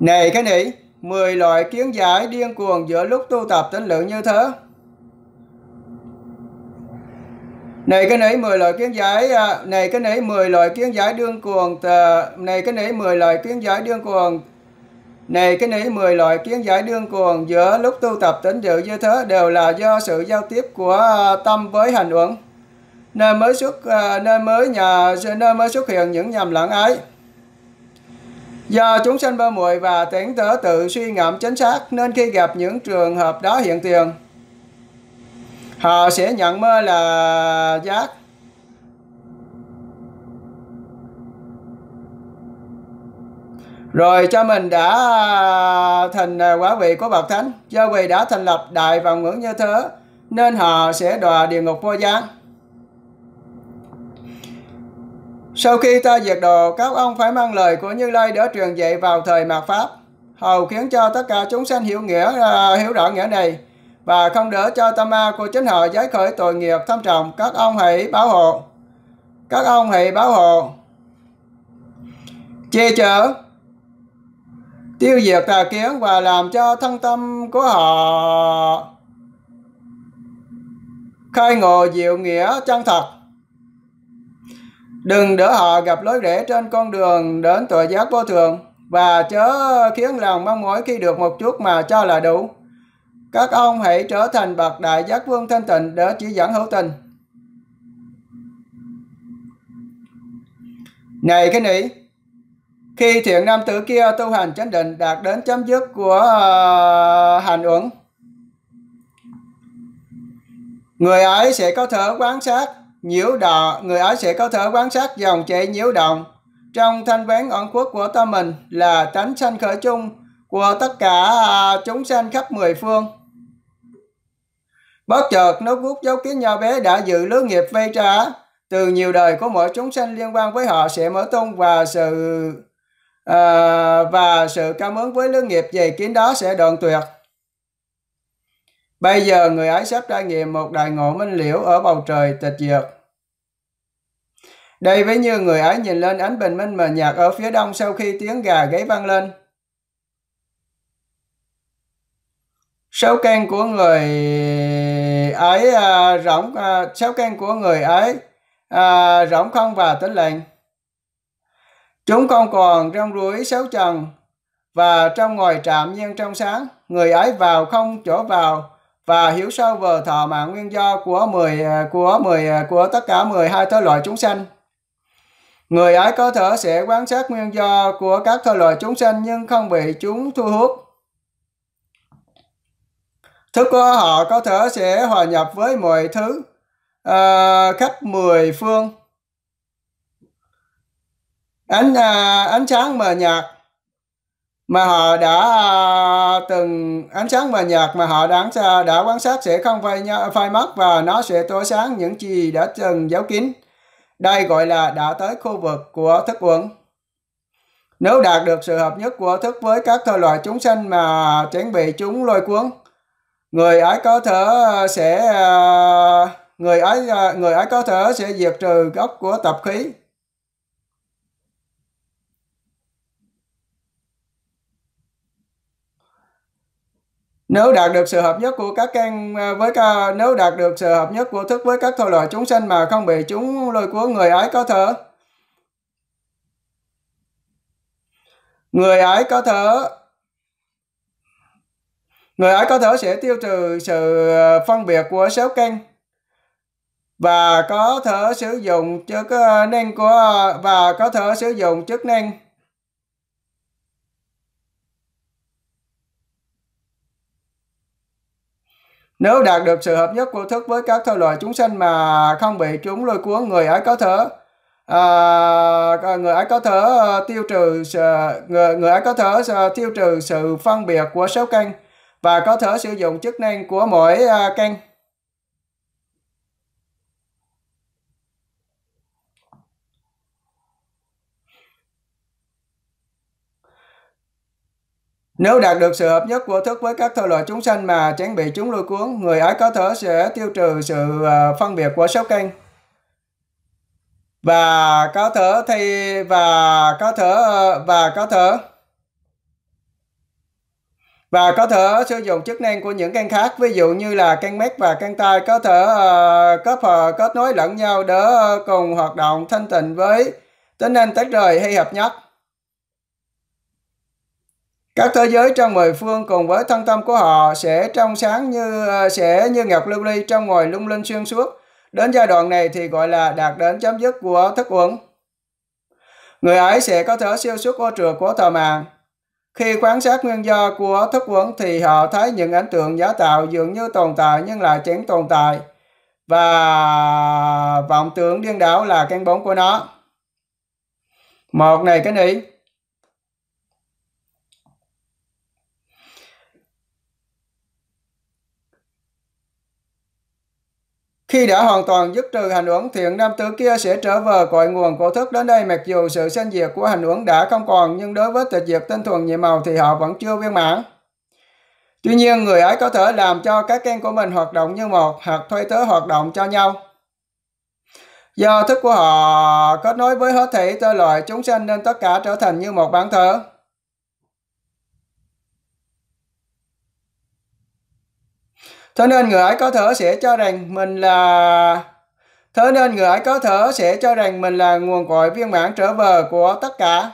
Này cái nỉ, 10 loại kiến giải điên cuồng giữa lúc tu tập tính lượng như thế. Này cái nỉ 10 loại kiến giải, à, này cái nỉ 10 loại kiến giải điên cuồng, à, này cái nỉ 10 loại kiến giải điên cuồng, này cái nỉ 10 loại kiến giải điên cuồng giữa lúc tu tập tính lượng như thế đều là do sự giao tiếp của à, tâm với hành uẩn. nên mới xuất nên mới nhà nên mới xuất hiện những nhầm lẫn ấy. Do chúng sanh bơ muội và tỉnh tớ tự suy ngẫm chính xác nên khi gặp những trường hợp đó hiện tiền, họ sẽ nhận mơ là giác. Rồi cho mình đã thành quả vị của Bậc Thánh, do vì đã thành lập đại vọng ngưỡng như thế, nên họ sẽ đọa địa ngục vô gián. Sau khi ta diệt đồ các ông phải mang lời của Như Lai để truyền dạy vào thời mạt Pháp, hầu khiến cho tất cả chúng sanh hiểu nghĩa à, hiểu rõ nghĩa này và không đỡ cho tâm ma của chính họ giải khởi tội nghiệp thâm trọng. Các ông hãy bảo hộ. Các ông hãy bảo hộ. Che chở tiêu diệt tà kiến và làm cho thân tâm của họ khai ngộ diệu nghĩa chân thật Đừng để họ gặp lối rẽ trên con đường đến tội giác vô thường và chớ khiến lòng mong mỏi khi được một chút mà cho là đủ. Các ông hãy trở thành bậc đại giác vương thanh tịnh để chỉ dẫn hữu tình. Này cái nỉ, khi thiện nam tử kia tu hành chánh định đạt đến chấm dứt của uh, hành uẩn, người ấy sẽ có thể quán sát nhiễu đỏ, người ấy sẽ có thể quan sát dòng chảy nhiễu động. Trong thanh ván ẩn quốc của tâm mình là tánh sanh khởi chung của tất cả à, chúng sanh khắp mười phương. Bất chợt, nó vuốt dấu kiến nhỏ bé đã dự lứa nghiệp vây trả. Từ nhiều đời của mỗi chúng sanh liên quan với họ sẽ mở tung và sự à, và sự cảm ứng với lứa nghiệp dày kiến đó sẽ đoạn tuyệt. Bây giờ người ấy sắp trải nghiệm một đại ngộ minh liễu ở bầu trời tịch diệt. Đây với như người ấy nhìn lên ánh bình minh mờ nhạt ở phía đông sau khi tiếng gà gáy vang lên. Sáu can của người ấy à, rỗng à, sáu can của người ấy à, rỗng không và tĩnh lặng. Chúng con còn trong rưỡi sáu trần và trong ngồi trạm nhưng trong sáng, người ấy vào không chỗ vào, và hiểu sâu vào thọ mà nguyên do của 10 à, của 10 à, của tất cả 12 thớ loại chúng sanh. Người ấy có thể sẽ quan sát nguyên do của các thơ loại chúng sanh nhưng không bị chúng thu hút. Thức của họ có thể sẽ hòa nhập với mọi thứ à, khắp mười phương. Ánh à, ánh sáng mờ nhạt mà họ đã à, từng ánh sáng và nhạc mà họ đã đã quan sát sẽ không phai phai mất và nó sẽ tối sáng những gì đã từng giấu kín. Đây gọi là đã tới khu vực của thức uẩn. Nếu đạt được sự hợp nhất của thức với các loại chúng sanh mà tránh bị chúng lôi cuốn, người ấy có thể sẽ à, người ấy à, người ấy có thể sẽ diệt trừ gốc của tập khí nếu đạt được sự hợp nhất của các căn à, với ca nếu đạt được sự hợp nhất của thức với các thôi loại chúng sanh mà không bị chúng lôi cuốn người ấy có thở người ấy có thở người ấy có thở sẽ tiêu trừ sự à, phân biệt của sáu căn và có thở à, sử dụng chức năng của và có thở sử dụng chức năng Nếu đạt được sự hợp nhất vô thức với các thơ loại chúng sinh mà không bị chúng lôi cuốn, người ấy có thể à, à người ấy có thể ờ, tiêu trừ người người ấy có thể ờ, tiêu trừ sự phân biệt của sáu căn và có thể sử dụng chức năng của mỗi à, căn Nếu đạt được sự hợp nhất của thức với các thể loại chúng sanh mà tránh bị chúng lôi cuốn, người ấy có thể sẽ tiêu trừ sự à, phân biệt của sáu căn và có thể thay và có thể ờ, và có thể và có thể sử dụng chức năng của những căn khác ví dụ như là căn mắt và căn tai có thể uh, kết hợp kết nối lẫn nhau để ờ, cùng hoạt động thanh tịnh với tính năng tách rời hay hợp nhất các thế giới trong mười phương cùng với thân tâm của họ sẽ trong sáng như ờ, sẽ như ngọc lưu ly trong ngồi lung linh xuyên suốt đến giai đoạn này thì gọi là đạt đến chấm dứt của thất uẩn người ấy sẽ có thể siêu xuất ô trượt của thờ mạng khi quan sát nguyên do của thất uẩn thì họ thấy những ảnh tượng giả tạo dường như tồn tại nhưng lại chẳng tồn tại và vọng tưởng điên đảo là căn bóng của nó một này cái ý Khi đã hoàn toàn dứt trừ hành uống, thiện nam tử kia sẽ trở về cội nguồn cổ thức đến đây mặc dù sự sanh diệt của hành uống đã không còn nhưng đối với tịch diệt tinh thuần nhị màu thì họ vẫn chưa viên mãn. Tuy nhiên, người ấy có thể làm cho các gen của mình hoạt động như một hoặc thuê tớ hoạt động cho nhau. Do thức của họ kết nối với hết thể tơ loại chúng sanh nên tất cả trở thành như một bản thờ. Thế nên người ấy có thể sẽ cho rằng mình là Thế nên người ấy có thể sẽ cho rằng mình là nguồn cội viên mãn trở về của tất cả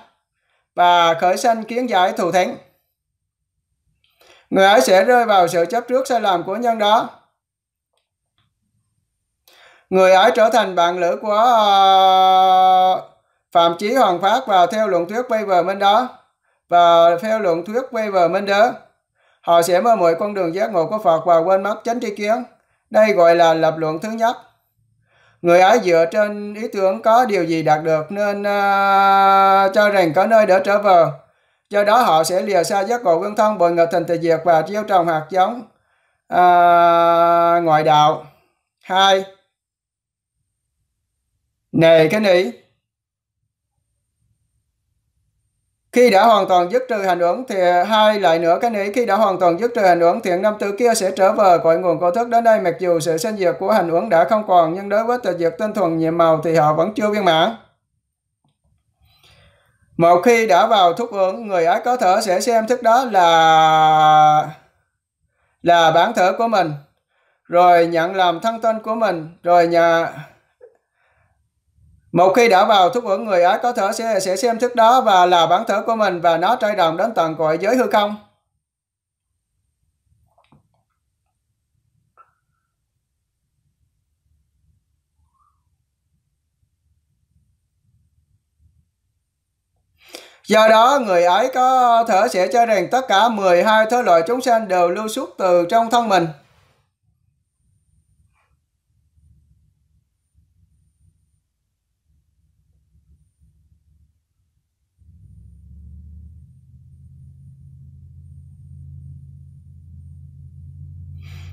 và khởi sanh kiến giải thù thắng. Người ấy sẽ rơi vào sự chấp trước sai lầm của nhân đó. Người ấy trở thành bạn lữ của uh, Phạm Chí Hoàng Phát và theo luận thuyết quay về Minh đó và theo luận thuyết quay về Minh đó. Họ sẽ mơ mười con đường giác ngộ của Phật và quên mất chánh tri kiến. Đây gọi là lập luận thứ nhất. Người ấy dựa trên ý tưởng có điều gì đạt được nên uh, cho rằng có nơi để trở về. Do đó họ sẽ lìa xa giác ngộ nguyên thông bởi ngập thành tự diệt và gieo trồng hạt giống uh, ngoại đạo. hai Này cái này Khi đã hoàn toàn dứt trừ hành ứng thì hai lại nữa cái ý khi đã hoàn toàn dứt trừ hành ứng thiện năm tử kia sẽ trở về cội nguồn cô thức đến đây mặc dù sự sinh diệt của hành ứng đã không còn nhưng đối với tịch diệt tinh thuần nhiệm màu thì họ vẫn chưa viên mãn. Một khi đã vào thúc ứng, người ấy có thở sẽ xem thức đó là là bản thở của mình, rồi nhận làm thân tên của mình, rồi nhà một khi đã vào thuốc hưởng người ấy có thể sẽ, sẽ xem thức đó và là bản thở của mình và nó trải đồng đến tận cõi giới hư không Do đó, người ấy có thể sẽ cho rằng tất cả 12 thứ loại chúng sanh đều lưu xuất từ trong thân mình.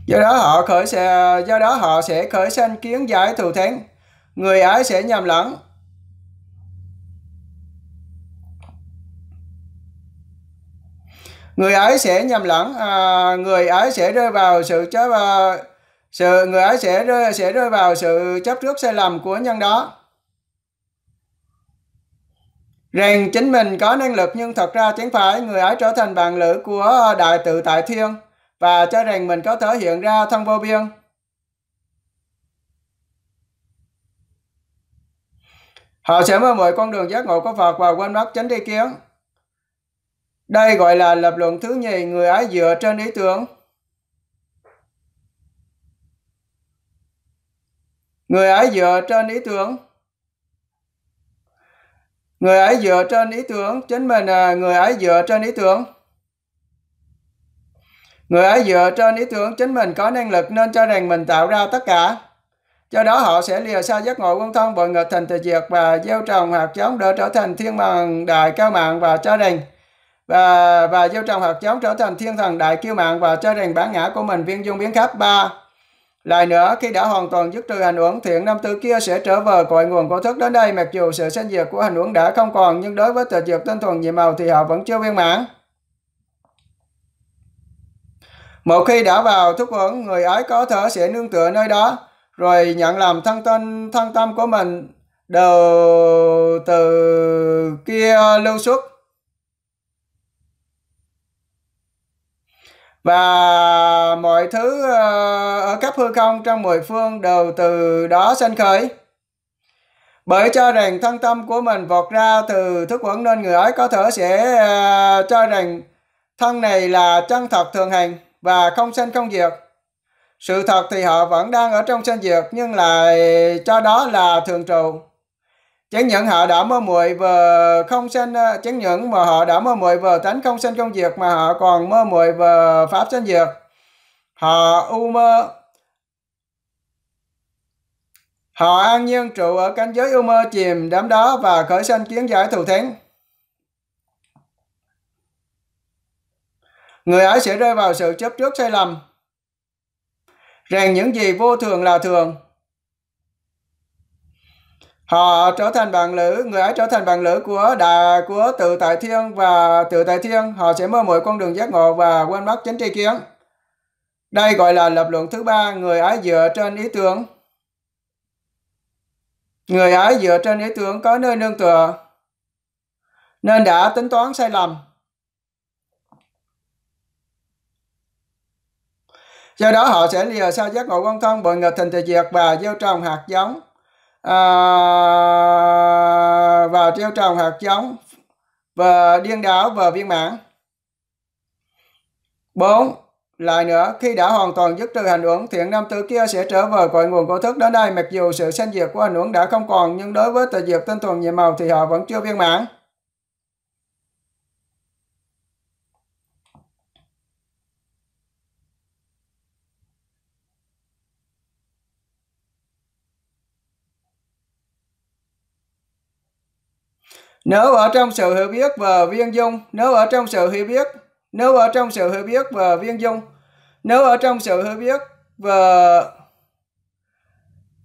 do đó họ khởi sẽ, do đó họ sẽ khởi sanh kiến giải thù thắng người ấy sẽ nhầm lẫn người ấy sẽ nhầm lẫn à, người ấy sẽ rơi vào sự chấp à, sự người ấy sẽ rơi sẽ rơi vào sự chấp trước sai lầm của nhân đó rằng chính mình có năng lực nhưng thật ra chẳng phải người ấy trở thành bạn lữ của đại tự tại thiên và cho rằng mình có thể hiện ra thân vô biên. Họ sẽ mơ mười con đường giác ngộ của Phật và quên mất chánh tri kiến. Đây gọi là lập luận thứ nhì người ấy dựa trên ý tưởng. Người ấy dựa trên ý tưởng. Người ấy dựa trên ý tưởng, chính mình là người ấy dựa trên ý tưởng. Người ấy dựa trên ý tưởng chính mình có năng lực nên cho rằng mình tạo ra tất cả. Do đó họ sẽ lìa xa giấc ngộ quân thân bội nghịch thành tự diệt và gieo trồng hạt giống để trở thành thiên bằng đại cao mạng và cho rằng và và gieo trồng hạt giống trở thành thiên thần đại kiêu mạng và cho rằng bản ngã của mình viên dung biến khắp ba lại nữa khi đã hoàn toàn dứt trừ hành uẩn thiện năm tư kia sẽ trở về cội nguồn của thức đến đây mặc dù sự sanh diệt của hành uẩn đã không còn nhưng đối với tự diệt tinh thuần nhiệm màu thì họ vẫn chưa viên mãn một khi đã vào thúc hưởng, người ấy có thể sẽ nương tựa nơi đó, rồi nhận làm thân tâm, thân tâm của mình đều từ kia lưu xuất. Và mọi thứ ờ, ở các hư không trong mười phương đều từ đó sanh khởi. Bởi cho rằng thân tâm của mình vọt ra từ thức quẩn nên người ấy có thể sẽ ờ, cho rằng thân này là chân thật thường hành và không sanh không diệt sự thật thì họ vẫn đang ở trong sanh diệt nhưng lại cho đó là thường trụ chứng nhận họ đã mơ muội và không sanh chứng nhận mà họ đã mơ muội và tánh không sanh không diệt mà họ còn mơ muội và pháp sanh diệt họ u mơ họ an nhiên trụ ở cảnh giới u mơ chìm đám đó và khởi sanh kiến giải thù thắng người ấy sẽ rơi vào sự chấp trước sai lầm rằng những gì vô thường là thường họ trở thành bạn lữ người ấy trở thành bạn lữ của đà của tự tại thiên và tự tại thiên họ sẽ mơ muội con đường giác ngộ và quên mất chánh tri kiến đây gọi là lập luận thứ ba người ấy dựa trên ý tưởng người ấy dựa trên ý tưởng có nơi nương tựa nên đã tính toán sai lầm do đó họ sẽ lìa sao giác ngộ quan thông bởi nghịch thình thì diệt và gieo trồng hạt giống à, và gieo trồng hạt giống và điên đảo và viên mãn bốn lại nữa, khi đã hoàn toàn dứt trừ hành uẩn, thiện nam tử kia sẽ trở về cội nguồn của thức đến đây. Mặc dù sự sanh diệt của hành uẩn đã không còn, nhưng đối với tự diệt tinh thuần nhiệm màu thì họ vẫn chưa viên mãn. Nếu ở trong sự hiểu biết và viên dung, nếu ở trong sự hiểu biết, nếu ở trong sự hiểu biết và viên dung, nếu ở trong sự hiểu biết và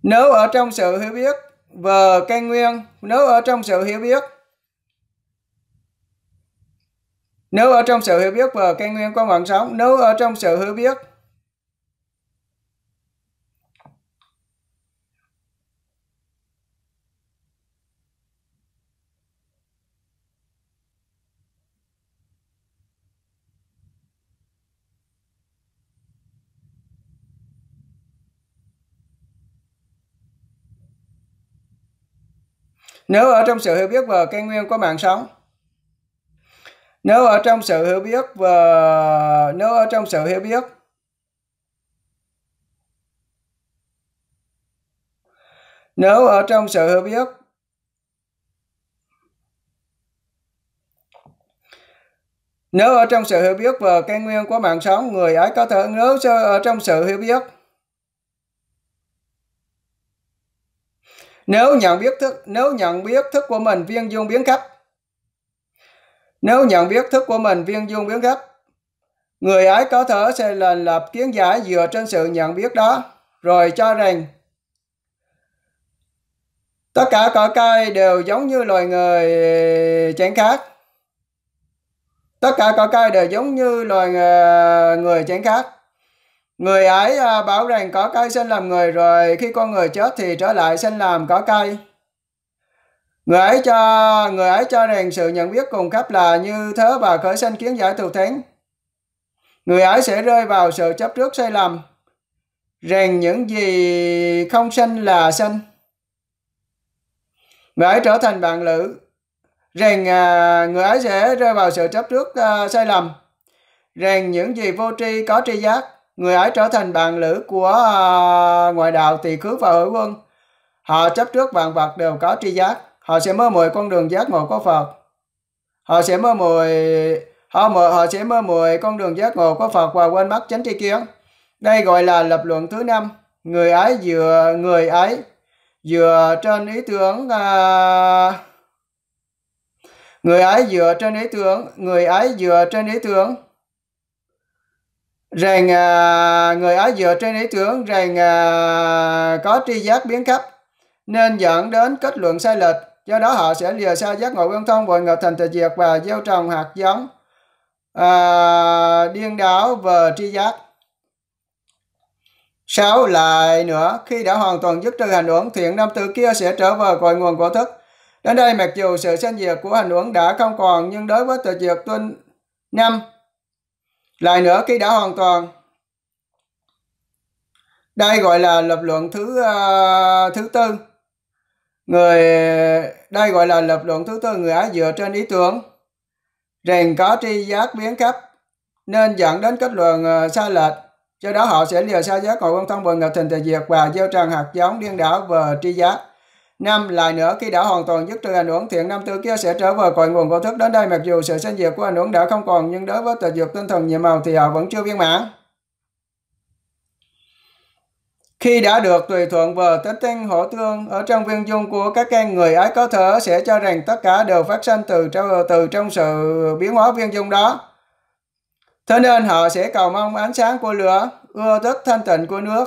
nếu ở trong sự hiểu biết và căn nguyên, nếu ở trong sự hiểu biết nếu ở trong sự hiểu biết và căn nguyên có mạng sống, nếu ở trong sự hiểu biết nếu ở trong sự hiểu biết về căn nguyên của mạng sống nếu ở trong sự hiểu biết và nếu ở trong sự hiểu biết nếu ở trong sự hiểu biết nếu ở trong sự hiểu biết về căn nguyên của mạng sống người ấy có thể nếu ở trong sự hiểu biết nếu nhận biết thức nếu nhận biết thức của mình viên dung biến khắp nếu nhận biết thức của mình viên dung biến khắp người ấy có thể sẽ là lập kiến giải dựa trên sự nhận biết đó rồi cho rằng tất cả cỏ cây đều giống như loài người chẳng khác tất cả cỏ cây đều giống như loài ờ, người chẳng khác Người ấy à, bảo rằng có cây sinh làm người rồi, khi con người chết thì trở lại sinh làm có cây. Người ấy cho người ấy cho rằng sự nhận biết cùng khắp là như thế và khởi sinh kiến giải thuộc thánh. Người ấy sẽ rơi vào sự chấp trước sai lầm, rằng những gì không sinh là sinh. Người ấy trở thành bạn lữ, rằng à, người ấy sẽ rơi vào sự chấp trước à, sai lầm, rằng những gì vô tri có tri giác người ấy trở thành bàn lữ của uh, ngoại đạo tỳ khứ và hữu quân họ chấp trước vạn vật đều có tri giác họ sẽ mơ mùi con đường giác ngộ của phật họ sẽ mơ mùi họ mơ họ sẽ mơ mùi con đường giác ngộ của phật và quên mất chánh tri kiến đây gọi là lập luận thứ năm người ấy dựa người ấy dựa trên ý tưởng uh, người ấy dựa trên ý tưởng người ấy dựa trên ý tưởng rằng uh, à, người ấy dựa trên ý tưởng rằng uh, à, có tri giác biến cấp nên dẫn đến kết luận sai lệch do đó họ sẽ lìa xa giác ngộ quyên thông vội ngập thành tự diệt và gieo trồng hạt giống à, điên đảo về tri giác sáu lại nữa khi đã hoàn toàn dứt trừ hành uẩn thiện năm tử kia sẽ trở về cội nguồn của thức đến đây mặc dù sự sanh diệt của hành uẩn đã không còn nhưng đối với tự diệt tuân năm lại nữa cái đã hoàn toàn đây gọi là lập luận thứ uh, thứ tư người đây gọi là lập luận thứ tư người á dựa trên ý tưởng rằng có tri giác biến cấp nên dẫn đến kết luận uh, sai lệch cho đó họ sẽ lìa xa giác ngộ quan thông bồi ngập thình tề diệt và gieo tràn hạt giống điên đảo và tri giác Năm, lại nữa, khi đã hoàn toàn dứt trừ ảnh hưởng, thiện năm tư kia sẽ trở về cội nguồn của thức đến đây mặc dù sự sinh diệt của ảnh hưởng đã không còn, nhưng đối với tịch dục tinh thần nhiệm màu thì họ vẫn chưa viên mãn. Khi đã được tùy thuận vào tính tinh hổ tương ở trong viên dung của các can người ấy có thể sẽ cho rằng tất cả đều phát sinh từ từ trong sự biến hóa viên dung đó. Thế nên họ sẽ cầu mong ánh sáng của lửa, ưa thích thanh tịnh của nước,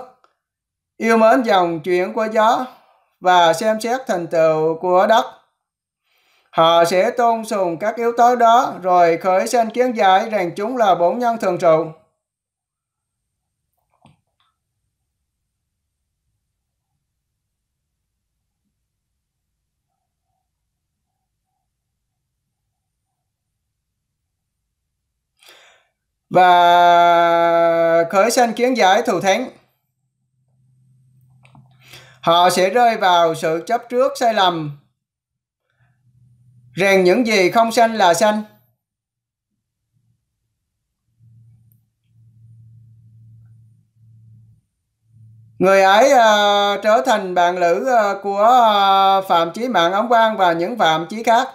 yêu mến dòng chuyển của gió, và xem xét thành tựu của đất. Họ sẽ tôn sùng các yếu tố đó rồi khởi sanh kiến giải rằng chúng là bổn nhân thường trụ. và khởi sanh kiến giải thù thánh họ sẽ rơi vào sự chấp trước sai lầm rằng những gì không sanh là sanh người ấy uh, trở thành bạn lữ uh, của uh, phạm chí mạng ống quang và những phạm chí khác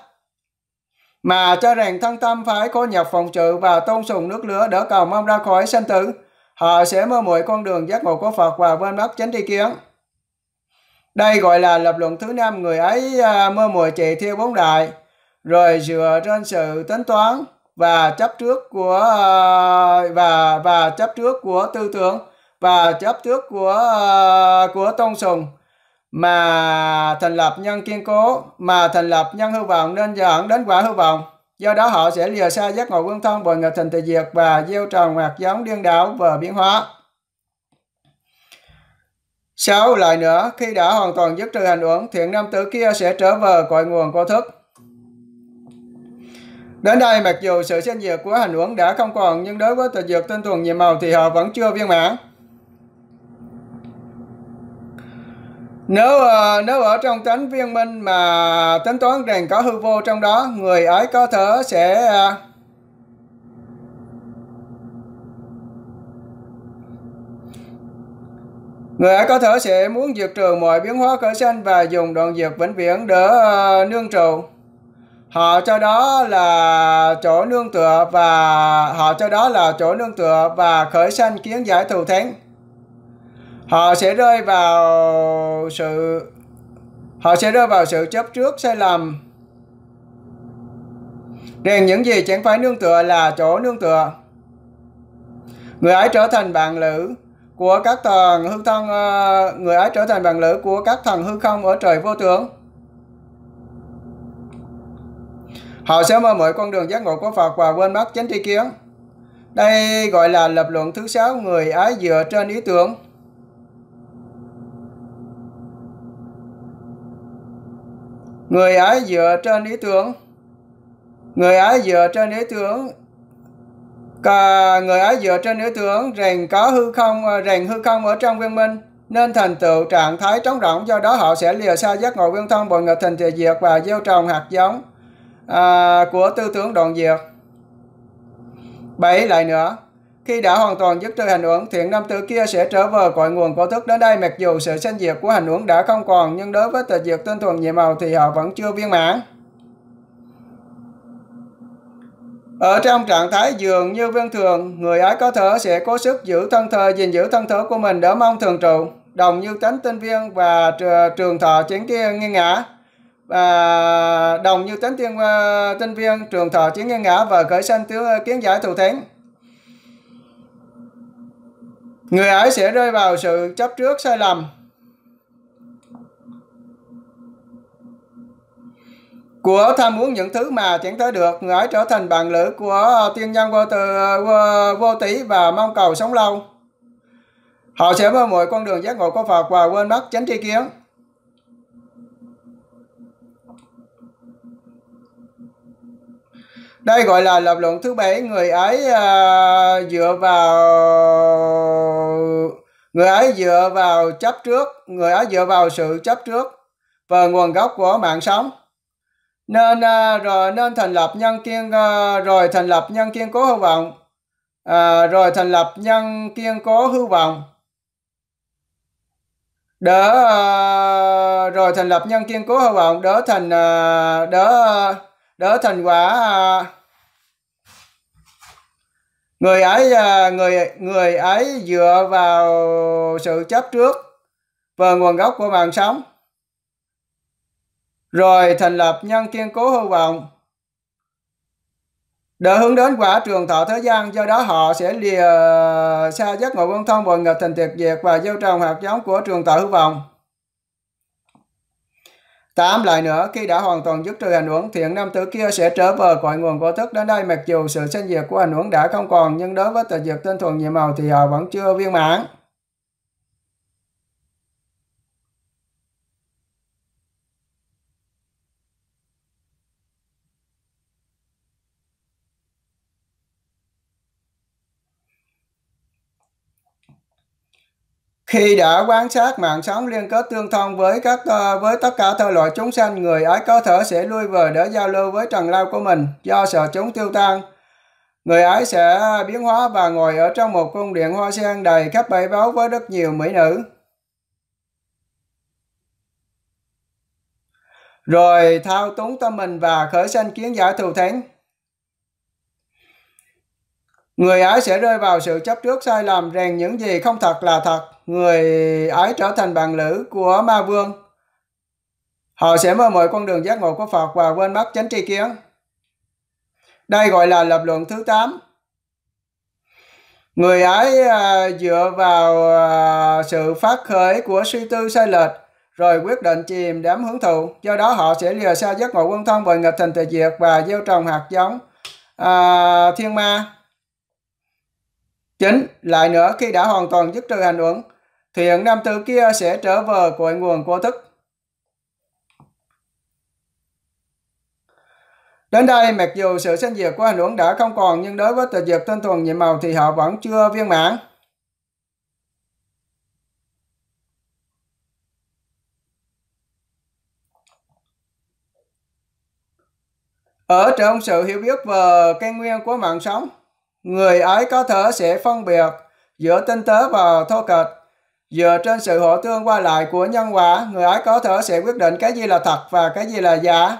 mà cho rằng thân tâm phải cô nhập phòng trự và tôn sùng nước lửa đỡ cầu mong ra khỏi sanh tử họ sẽ mơ muội con đường giác ngộ của phật và quên mất chánh tri kiến đây gọi là lập luận thứ năm người ấy à, mơ mùa chạy theo bốn đại, rồi dựa trên sự tính toán và chấp trước của à, và và chấp trước của tư tưởng và chấp trước của à, của tôn sùng mà thành lập nhân kiên cố mà thành lập nhân hư vọng nên dẫn đến quả hư vọng do đó họ sẽ lìa xa giác ngộ quân thông bồi ngập thành tỳ diệt và gieo trồng hạt giống điên đảo và biến hóa Sáu, lại nữa, khi đã hoàn toàn dứt trừ hành uẩn, thiện nam tử kia sẽ trở về cội nguồn vô thức. Đến đây, mặc dù sự sinh diệt của hành uẩn đã không còn, nhưng đối với tình dược tinh thuần nhiệm màu thì họ vẫn chưa viên mãn. Nếu ờ, nếu ở trong tánh viên minh mà tính toán rằng có hư vô trong đó, người ấy có thể sẽ Người ấy có thể sẽ muốn diệt trừ mọi biến hóa khởi sanh và dùng đoạn diệt vĩnh viễn để uh, nương trụ. Họ cho đó là chỗ nương tựa và họ cho đó là chỗ nương tựa và khởi sanh kiến giải thù thắng. Họ sẽ rơi vào sự họ sẽ rơi vào sự chấp trước sai lầm. Rèn những gì chẳng phải nương tựa là chỗ nương tựa. Người ấy trở thành bạn lữ, của các thần hư thân ờ, người ấy trở thành bạn lữ của các thần hư không ở trời vô tướng họ sẽ mơ mội con đường giác ngộ của Phật và quên mất chánh tri kiến đây gọi là lập luận thứ sáu người ấy dựa trên ý tưởng người ấy dựa trên ý tưởng người ấy dựa trên ý tưởng Cả người ấy dựa trên nữ tưởng rằng có hư không ờ, rằng hư không ở trong viên minh nên thành tựu trạng thái trống rỗng do đó họ sẽ lìa xa giác ngộ viên thông bội nghịch thành trì diệt và gieo trồng hạt giống à, của tư tưởng đoạn diệt bảy lại nữa khi đã hoàn toàn dứt trừ hành uẩn thiện nam tử kia sẽ trở về cội nguồn của thức đến đây mặc dù sự sanh diệt của hành uẩn đã không còn nhưng đối với tịch diệt tinh thuần nhiệm màu thì họ vẫn chưa viên mãn Ở trong trạng thái dường như viên thường, người ấy có thở sẽ cố sức giữ thân thờ gìn giữ thân thơ của mình để mong thường trụ, đồng như tánh tinh viên và trường thọ chiến kia nghiêng ngã. Và đồng như tánh tiên ờ, tinh viên, trường thọ chiến nghiêng ngã và khởi sanh tướng ờ, kiến giải thù thánh. Người ấy sẽ rơi vào sự chấp trước sai lầm, của tham muốn những thứ mà chẳng tới được ngài trở thành bạn lữ của tiên nhân vô từ vô, tỷ và mong cầu sống lâu họ sẽ mơ muội con đường giác ngộ của phật và quên mất chánh tri kiến đây gọi là lập luận thứ bảy người ấy uh, dựa vào người ấy dựa vào chấp trước người ấy dựa vào sự chấp trước và nguồn gốc của mạng sống nên à, rồi nên thành lập nhân kiên à, rồi thành lập nhân kiên cố hư vọng à, rồi thành lập nhân kiên cố hư vọng đỡ uh, rồi thành lập nhân kiên cố hư vọng đỡ thành uh, đỡ đỡ thành quả người ấy người người ấy dựa vào sự chấp trước và nguồn gốc của mạng sống rồi thành lập nhân kiên cố hư vọng để hướng đến quả trường thọ thế gian do đó họ sẽ lìa xa giấc ngộ quân thông bồi nghiệp thành tuyệt diệt và gieo trồng hạt giống của trường thọ hư vọng Tám lại nữa, khi đã hoàn toàn dứt trừ hành uống, thiện nam tử kia sẽ trở về cội nguồn của thức đến đây mặc dù sự sinh diệt của hành uống đã không còn, nhưng đối với tịch diệt tinh thuần nhiệm màu thì họ vẫn chưa viên mãn. khi đã quan sát mạng sống liên kết tương thông với các ờ, với tất cả thơ loại chúng sanh người ấy có thể sẽ lui về để giao lưu với trần lao của mình do sợ chúng tiêu tan người ấy sẽ biến hóa và ngồi ở trong một cung điện hoa sen đầy khắp bảy báu với rất nhiều mỹ nữ rồi thao túng tâm mình và khởi sanh kiến giả thù thắng. người ấy sẽ rơi vào sự chấp trước sai lầm rằng những gì không thật là thật người ấy trở thành bạn lữ của ma vương. Họ sẽ mơ mội con đường giác ngộ của Phật và quên mất chánh tri kiến. Đây gọi là lập luận thứ 8. Người ấy à, dựa vào à, sự phát khởi của suy tư sai lệch rồi quyết định chìm đám hưởng thụ. Do đó họ sẽ lìa xa giấc ngộ quân thân về nghịch thành tề diệt và gieo trồng hạt giống à, thiên ma. Chính, lại nữa khi đã hoàn toàn dứt trừ hành uẩn, thì những nam tử kia sẽ trở về cội nguồn của thức. Đến đây, mặc dù sự sinh diệt của hình uẩn đã không còn, nhưng đối với tịch diệt tinh thuần nhiệm màu thì họ vẫn chưa viên mãn. Ở trong sự hiểu biết về cái nguyên của mạng sống, người ấy có thể sẽ phân biệt giữa tinh tế và thô kệch Dựa trên sự hỗ tương qua lại của nhân quả, người ấy có thể sẽ quyết định cái gì là thật và cái gì là giả.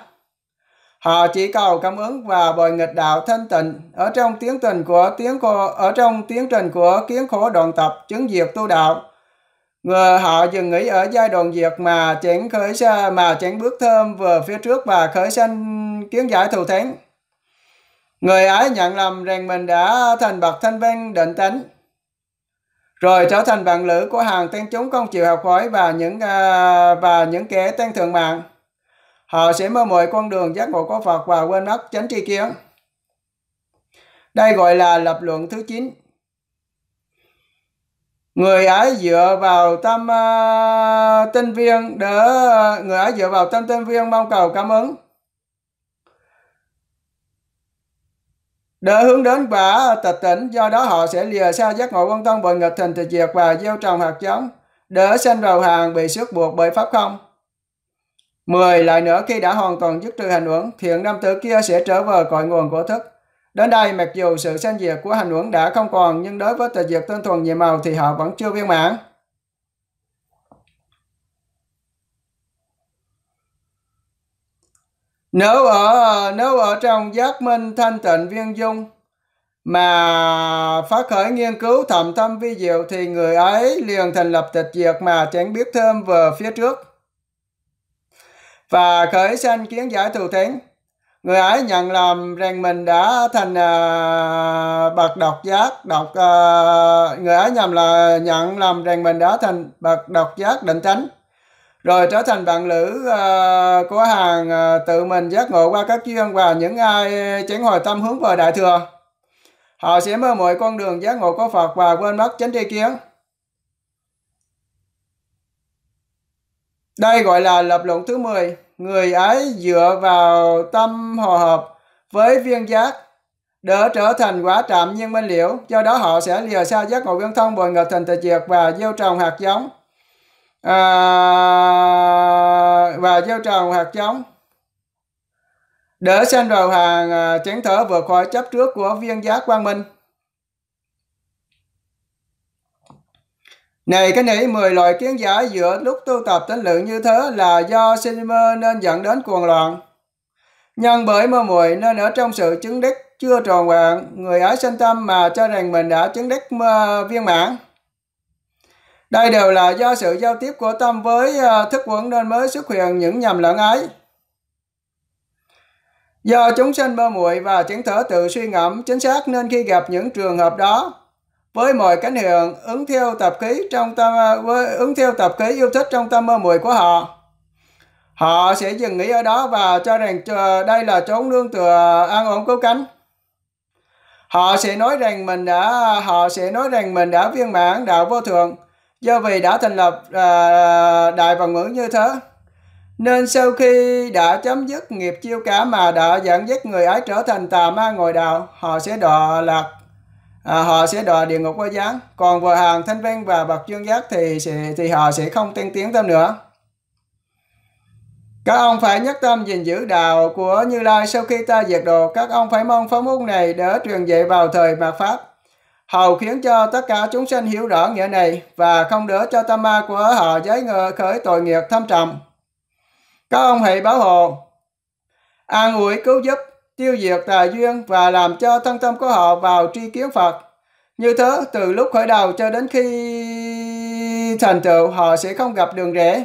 Họ chỉ cầu cảm ứng và bồi nghịch đạo thanh tịnh ở trong tiến trình của tiến khổ, ở trong tiến trình của kiến khổ đoạn tập chứng diệt tu đạo. Người họ dừng nghỉ ở giai đoạn diệt mà chẳng khởi xa, mà chẳng bước thơm vừa phía trước và khởi sanh kiến giải thù thắng. Người ấy nhận lầm rằng mình đã thành bậc thanh văn định tánh, rồi trở thành bạn lữ của hàng tên chúng không chịu học hỏi và những à, và những kẻ tên thượng mạng họ sẽ mơ muội con đường giác ngộ của Phật và quên mất chánh tri kiến đây gọi là lập luận thứ 9 người ấy dựa vào tâm uh, tinh viên để người ấy dựa vào tâm tinh viên mong cầu cảm ứng để hướng đến quả tịch tỉnh do đó họ sẽ lìa xa giác ngộ quan tâm bởi nghịch thành tịch diệt và gieo trồng hạt giống để sinh vào hàng bị sức buộc bởi pháp không 10. Lại nữa khi đã hoàn toàn dứt trừ hành uẩn, thiện nam tử kia sẽ trở về cội nguồn của thức. Đến đây mặc dù sự sanh diệt của hành uẩn đã không còn nhưng đối với tịch diệt tinh thuần nhiệm màu thì họ vẫn chưa viên mãn. nếu ở nếu ở trong giác minh thanh tịnh viên dung mà phát khởi nghiên cứu thầm thâm vi diệu thì người ấy liền thành lập tịch diệt mà chẳng biết thêm về phía trước và khởi sanh kiến giải thù thính người ấy nhận làm rằng mình đã thành à, bậc độc giác độc à, người ấy nhầm là nhận làm rằng mình đã thành bậc độc giác định tánh rồi trở thành bạn lữ uh, ờ, của hàng uh, tự mình giác ngộ qua các duyên và những ai chánh hồi tâm hướng về đại thừa họ sẽ mơ mọi con đường giác ngộ của phật và quên mất chánh tri kiến đây gọi là lập luận thứ 10 người ấy dựa vào tâm hòa hợp với viên giác đỡ trở thành quả trạm nhân minh liễu do đó họ sẽ lìa xa giác ngộ viên thông bồi ngập thành tịch diệt và gieo trồng hạt giống à, và gieo trồng hạt giống để sanh vào hàng à, chén thở vượt khỏi chấp trước của viên giác quang minh Này cái nỉ 10 loại kiến giả giữa lúc tu tập tính lượng như thế là do sinh mơ nên dẫn đến cuồng loạn. Nhân bởi mơ muội nên ở trong sự chứng đích chưa tròn vẹn, người ấy sanh tâm mà cho rằng mình đã chứng đích viên mãn. Đây đều là do sự giao tiếp của tâm với ờ, thức quẩn nên mới xuất hiện những nhầm lẫn ấy. Do chúng sinh mơ muội và chứng thở tự suy ngẫm chính xác nên khi gặp những trường hợp đó, với mọi cánh hiện ứng theo tập khí trong tâm ờ, với ứng theo tập khí yêu thích trong tâm mơ muội của họ. Họ sẽ dừng nghỉ ở đó và cho rằng ờ, đây là chốn nương tựa an ổn cứu cánh. Họ sẽ nói rằng mình đã họ sẽ nói rằng mình đã viên mãn đạo vô thượng do vì đã thành lập uh, Đại Bằng Ngữ như thế. Nên sau khi đã chấm dứt nghiệp chiêu cả mà đã dẫn dắt người ấy trở thành tà ma ngồi đạo, họ sẽ đọa lạc, à, họ sẽ đọa địa ngục vô gián. Còn vợ hàng thanh văn và bậc dương giác thì sẽ, thì họ sẽ không tiên tiến thêm nữa. Các ông phải nhất tâm gìn giữ đạo của Như Lai sau khi ta diệt độ. Các ông phải mong pháp môn này để truyền dạy vào thời mạt Pháp hầu khiến cho tất cả chúng sinh hiểu rõ nghĩa này và không đỡ cho tâm ma của họ giấy ngờ khởi tội nghiệp thâm trầm. Các ông hãy bảo hộ, an ủi cứu giúp, tiêu diệt tà duyên và làm cho thân tâm của họ vào tri kiến Phật. Như thế, từ lúc khởi đầu cho đến khi thành tựu, họ sẽ không gặp đường rẽ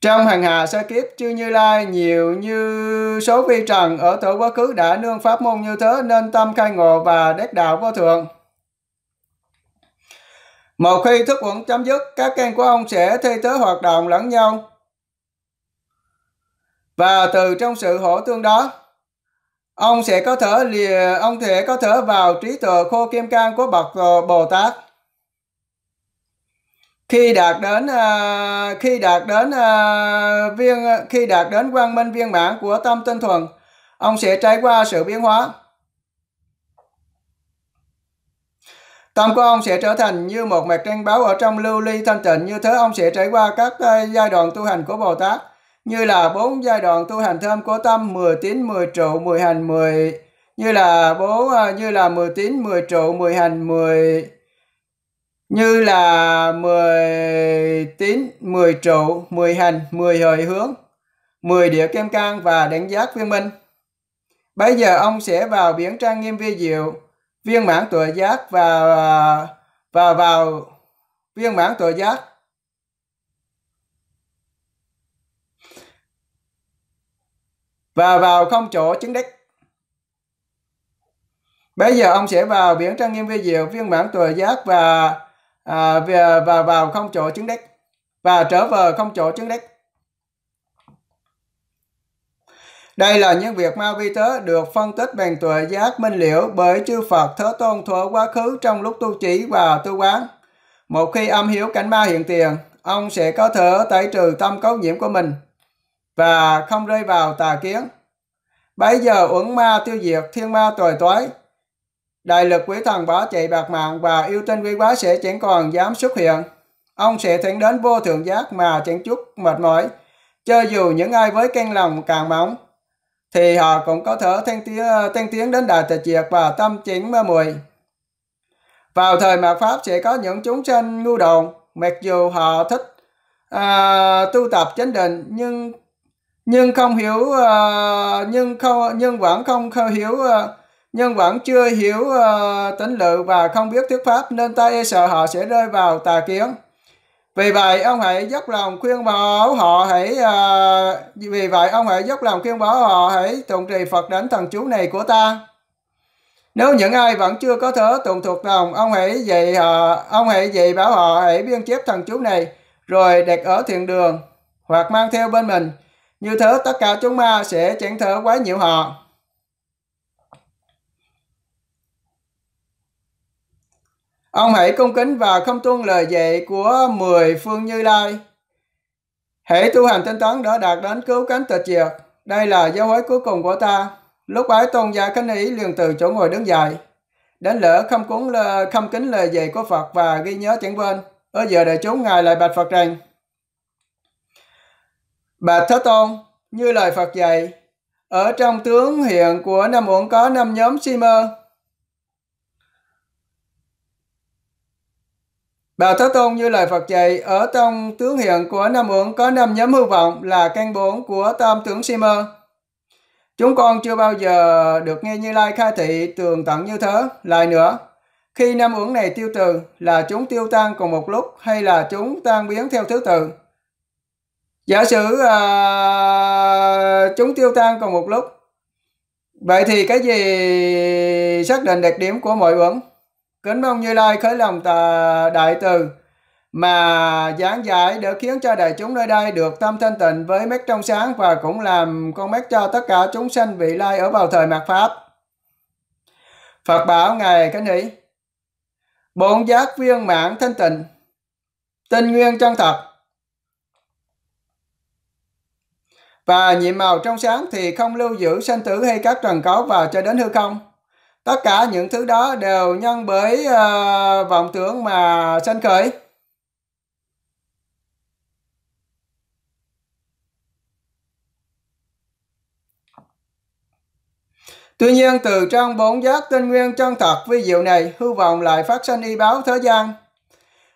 trong hàng hà sa kiếp chư Như Lai nhiều như số vi trần ở thổ quá khứ đã nương pháp môn như thế nên tâm khai ngộ và đắc đạo vô thượng. Một khi thức uẩn chấm dứt, các căn của ông sẽ thay thế hoạt động lẫn nhau. Và từ trong sự hỗ tương đó, ông sẽ có thể lìa, ông thể có thể vào trí tuệ khô kim cang của bậc Bồ Tát khi đạt đến uh, khi đạt đến uh, viên khi đạt đến quang minh viên mãn của tâm tinh thuần ông sẽ trải qua sự biến hóa tâm của ông sẽ trở thành như một mặt tranh báo ở trong lưu ly thanh tịnh như thế ông sẽ trải qua các uh, giai đoạn tu hành của bồ tát như là bốn giai đoạn tu hành thơm của tâm 10 tín 10 trụ 10 hành 10 như là bốn như là 10 tín 10 trụ 10 hành 10 như là 10 tín, 10 trụ, 10 hành, 10 hời hướng, 10 địa kim cang và đánh giác viên minh. Bây giờ ông sẽ vào biển trang nghiêm vi diệu, viên mãn tuệ giác và và vào viên mãn tuệ giác. Và vào không chỗ chứng đích. Bây giờ ông sẽ vào biển trang nghiêm vi diệu, viên mãn tuệ giác và à, à và vào không chỗ chứng đích và trở về không chỗ chứng đích đây là những việc ma vi tớ được phân tích bằng tuệ giác minh liễu bởi chư Phật Thế Tôn thuở quá khứ trong lúc tu chỉ và tu quán. Một khi âm hiếu cảnh ma hiện tiền, ông sẽ có thể tẩy trừ tâm cấu nhiễm của mình và không rơi vào tà kiến. Bây giờ uẩn ma tiêu diệt thiên ma tồi toái, Đại lực quý thần bỏ chạy bạc mạng và yêu tinh quý quá sẽ chẳng còn dám xuất hiện. Ông sẽ thẳng đến vô thượng giác mà chẳng chút mệt mỏi. Cho dù những ai với căn lòng càng mỏng, thì họ cũng có thể thanh tiến, thanh tiến đến đại tịch diệt và tâm chính ma mùi. Vào thời mạt Pháp sẽ có những chúng sanh ngu đồn, mặc dù họ thích à, tu tập chánh định nhưng nhưng không hiểu à, nhưng không nhưng vẫn không hiểu à, nhưng vẫn chưa hiểu uh, tính lự và không biết thuyết pháp nên ta e sợ họ sẽ rơi vào tà kiến. Vì vậy ông hãy dốc lòng khuyên bảo họ hãy uh, vì vậy ông hãy dốc lòng khuyên bảo họ hãy tụng trì Phật đến thần chú này của ta. Nếu những ai vẫn chưa có thớ tụng thuộc lòng, ông hãy dạy họ, ông hãy dạy bảo họ hãy biên chép thần chú này rồi đặt ở thiền đường hoặc mang theo bên mình. Như thế tất cả chúng ma sẽ chẳng thở quá nhiều họ. Ông hãy cung kính và không tuân lời dạy của mười phương Như Lai. Hãy tu hành tinh tấn đã đạt đến cứu cánh tịch diệt. Đây là giáo huấn cuối cùng của ta. Lúc ấy tôn giả Khánh Ý liền từ chỗ ngồi đứng dậy. Đến lỡ không cúng lờ, không kính lời dạy của Phật và ghi nhớ chẳng quên Ở giờ đại chúng Ngài lại bạch Phật rằng. Bạch Thế Tôn, như lời Phật dạy, ở trong tướng hiện của năm uẩn có năm nhóm si mơ, Đạo Thế Tôn như lời Phật dạy, ở trong tướng hiện của năm uẩn có năm nhóm hư vọng là căn bốn của tam tướng si mơ. Chúng con chưa bao giờ được nghe Như Lai khai thị tường tận như thế. Lại nữa, khi năm uẩn này tiêu trừ là chúng tiêu tan cùng một lúc hay là chúng tan biến theo thứ tự? Giả sử à, chúng tiêu tan cùng một lúc, vậy thì cái gì xác định đặc điểm của mọi uẩn? Kính mong Như Lai khởi lòng tà đại từ mà giảng giải để khiến cho đại chúng nơi đây được tâm thanh tịnh với mắt trong sáng và cũng làm con mắt cho tất cả chúng sanh vị lai ở vào thời mạt Pháp. Phật bảo Ngài Cánh Hỷ Bốn giác viên mãn thanh tịnh Tinh nguyên chân thật Và nhiệm màu trong sáng thì không lưu giữ sanh tử hay các trần cấu vào cho đến hư không tất cả những thứ đó đều nhân bởi uh, vọng tưởng mà sanh khởi Tuy nhiên từ trong bốn giác tinh nguyên chân thật ví dụ này, hư vọng lại phát sinh y báo thế gian.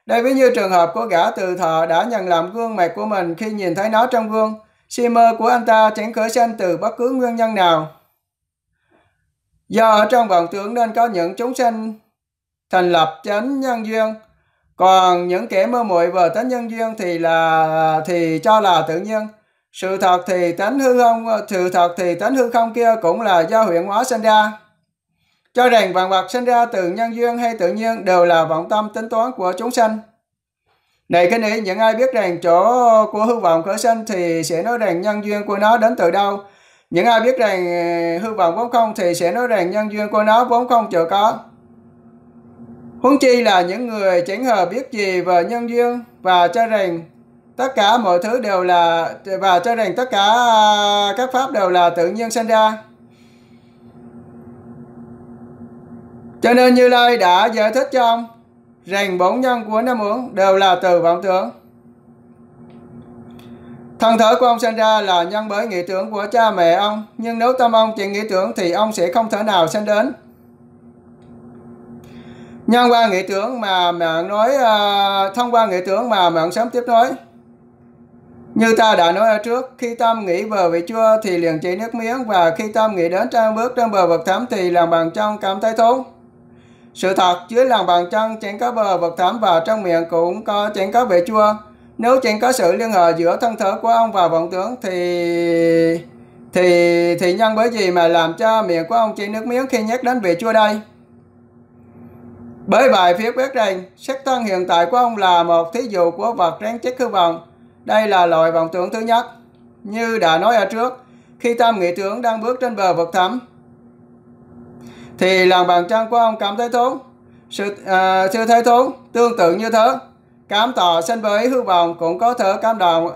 Đây ví như trường hợp của gã từ thọ đã nhận làm gương mặt của mình khi nhìn thấy nó trong gương. Si mơ của anh ta chẳng khởi sanh từ bất cứ nguyên nhân nào. Do ở trong vọng tưởng nên có những chúng sanh thành lập chánh nhân duyên, còn những kẻ mơ muội về tánh nhân duyên thì là thì cho là tự nhiên. Sự thật thì tánh hư không, sự thật thì tánh hư không kia cũng là do huyện hóa sinh ra. Cho rằng vạn vật sinh ra từ nhân duyên hay tự nhiên đều là vọng tâm tính toán của chúng sanh. Này cái ý, những ai biết rằng chỗ của hư vọng khởi sinh thì sẽ nói rằng nhân duyên của nó đến từ đâu, những ai biết rằng ờ, hư vọng vốn không thì sẽ nói rằng nhân duyên của nó vốn không chợ có. Huống chi là những người chẳng hờ biết gì về nhân duyên và cho rằng tất cả mọi thứ đều là và cho rằng tất cả à, các pháp đều là tự nhiên sinh ra. Cho nên Như Lai đã giải thích cho ông rằng bổn nhân của nam uống đều là từ vọng tưởng. Thân thể của ông sinh ra là nhân bởi nghĩa tưởng của cha mẹ ông, nhưng nếu tâm ông chỉ nghĩa tưởng thì ông sẽ không thể nào sinh đến. Nhân qua nghĩa tưởng mà mạng nói, uh, thông qua nghĩa tưởng mà mạng sớm tiếp nối. Như ta đã nói ở trước, khi tâm nghĩ về vị chua thì liền chảy nước miếng và khi tâm nghĩ đến trang bước trên bờ vực thẳm thì lòng bàn chân cảm thấy thốn. Sự thật, dưới lòng bàn chân chẳng có bờ vực thẳm và trong miệng cũng có chẳng có vị chua nếu chính có sự liên hệ giữa thân thể của ông và vọng tưởng thì thì thì nhân bởi gì mà làm cho miệng của ông chảy nước miếng khi nhắc đến vị Chúa đây? Bởi bài phía biết rằng sắc thân hiện tại của ông là một thí dụ của vật ráng chết hư vọng. Đây là loại vọng tưởng thứ nhất. Như đã nói ở trước, khi tam nghị tưởng đang bước trên bờ vực thẳm, thì lòng bàn chân của ông cảm thấy thốn, sự, uh, sự thấy thốn tương tự như thế Cám thọ sinh với hư vọng cũng có thể cám động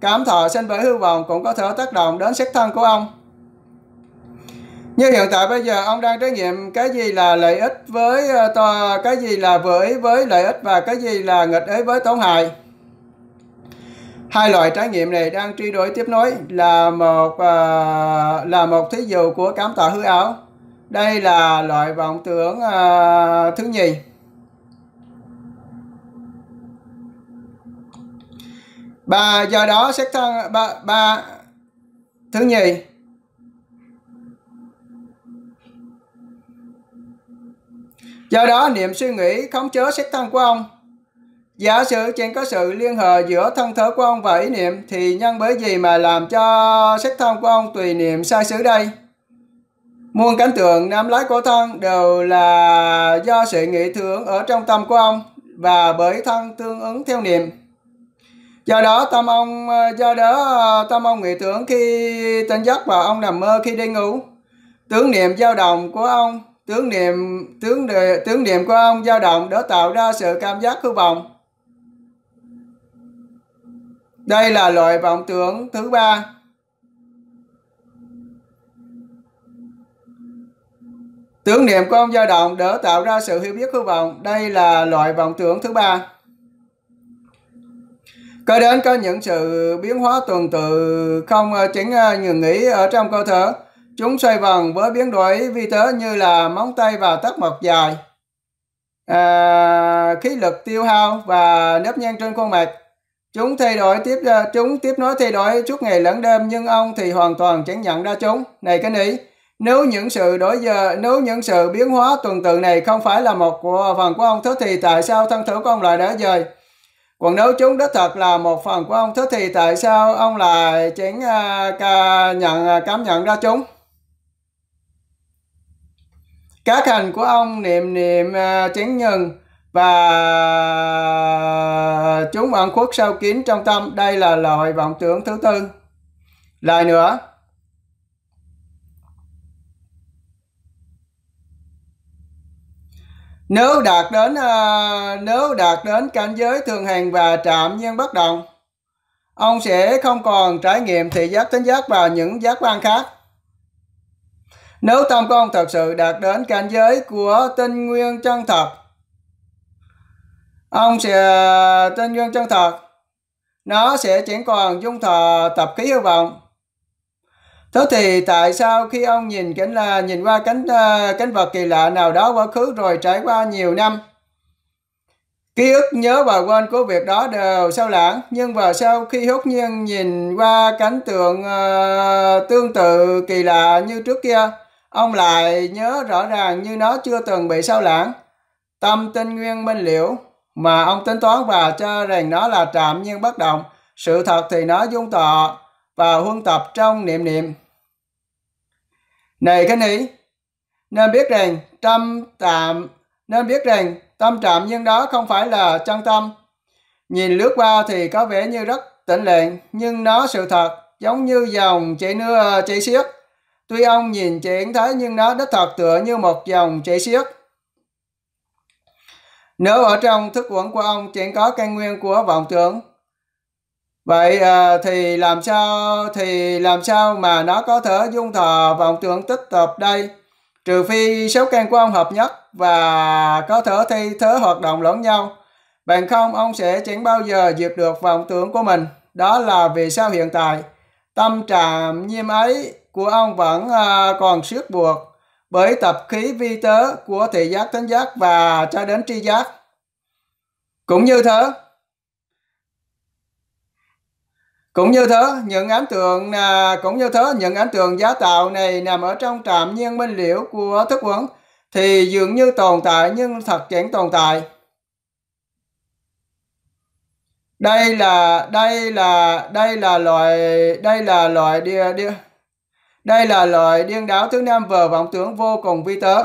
cám thọ sinh với hư vọng cũng có thể tác động đến sắc thân của ông. Như hiện tại bây giờ ông đang trải nghiệm cái gì là lợi ích với ờ, to, cái gì là vừa với lợi ích và cái gì là nghịch ý với tổn hại. Hai loại trải nghiệm này đang truy đuổi tiếp nối là một ờ, là một thí dụ của cám tọa hư ảo. Đây là loại vọng tưởng ờ, thứ nhì. ba do đó xét thân ba ba thứ nhì do đó niệm suy nghĩ khống chế xét thân của ông giả sử trên có sự liên hệ giữa thân thở của ông và ý niệm thì nhân bởi gì mà làm cho xét thân của ông tùy niệm sai xứ đây muôn cảnh tượng nắm lái của thân đều là do sự nghĩ tưởng ở trong tâm của ông và bởi thân tương ứng theo niệm do đó tâm ông ờ, do đó ờ, tâm ông nghĩ tưởng khi tỉnh giấc và ông nằm mơ khi đi ngủ tướng niệm dao động của ông tướng niệm tướng tướng niệm của ông dao động đã tạo ra sự cảm giác hư vọng đây là loại vọng tưởng thứ ba tướng niệm của ông dao động đỡ tạo ra sự hiểu biết hư vọng đây là loại vọng tưởng thứ ba có đến có những sự biến hóa tuần tự không à, chính à, nhường nghĩ ở trong cơ thể. Chúng xoay vòng với biến đổi vi tế như là móng tay và tất mọc dài, à, khí lực tiêu hao và nếp nhăn trên khuôn mặt. Chúng thay đổi tiếp à, chúng tiếp nối thay đổi suốt ngày lẫn đêm nhưng ông thì hoàn toàn chẳng nhận ra chúng. Này cái ý, nếu những sự đổi giờ nếu những sự biến hóa tuần tự này không phải là một của phần của ông thế thì tại sao thân thể của ông lại đã dời? còn nếu chúng đích thật là một phần của ông thích thì tại sao ông lại chính uh, nhận à, cảm nhận ra chúng các hành của ông niệm niệm uh, chứng nhân và chúng ẩn khuất sâu kín trong tâm đây là loại vọng tưởng thứ tư lại nữa nếu đạt đến ờ, nếu đạt đến cảnh giới thường hàng và trạm nhiên bất động ông sẽ không còn trải nghiệm thị giác tính giác và những giác quan khác nếu tâm con thật sự đạt đến cảnh giới của tinh nguyên chân thật ông sẽ tinh nguyên chân thật nó sẽ chuyển còn dung thọ tập khí hư vọng Thế thì tại sao khi ông nhìn cánh là nhìn qua cánh ờ, cánh vật kỳ lạ nào đó quá khứ rồi trải qua nhiều năm Ký ức nhớ và quên của việc đó đều sao lãng, nhưng vào sau khi hút nhiên nhìn qua cánh tượng uh, tương tự kỳ lạ như trước kia, ông lại nhớ rõ ràng như nó chưa từng bị sao lãng. Tâm tinh nguyên minh liễu mà ông tính toán và cho rằng nó là trạm nhưng bất động, sự thật thì nó dung tọa và huân tập trong niệm niệm. Này cái này, nên biết rằng tâm tạm, nên biết rằng tâm trạm nhưng đó không phải là chân tâm. Nhìn lướt qua thì có vẻ như rất tĩnh lặng, nhưng nó sự thật, giống như dòng chảy nưa chảy xiết. Tuy ông nhìn triển thấy nhưng nó đích thật tựa như một dòng chảy xiết. Nếu ở trong thức quẩn của ông chỉ có căn nguyên của vọng tưởng, vậy à, thì làm sao thì làm sao mà nó có thể dung thọ vọng tưởng tích tập đây trừ phi số căn quan hợp nhất và có thể thi thế hoạt động lẫn nhau bằng không ông sẽ chẳng bao giờ diệt được vọng tưởng của mình đó là vì sao hiện tại tâm trạng nhiêm ấy của ông vẫn à, còn siết buộc bởi tập khí vi tớ của thị giác thánh giác và cho đến tri giác cũng như thế cũng như thế những ấn tượng là cũng như thế những ấn tượng giá tạo này nằm ở trong trạm nhiên minh liễu của thức huấn thì dường như tồn tại nhưng thật chẳng tồn tại đây là đây là đây là loại đây là loại địa địa đây là loại điên đảo thứ năm vờ vọng tưởng vô cùng vi tớ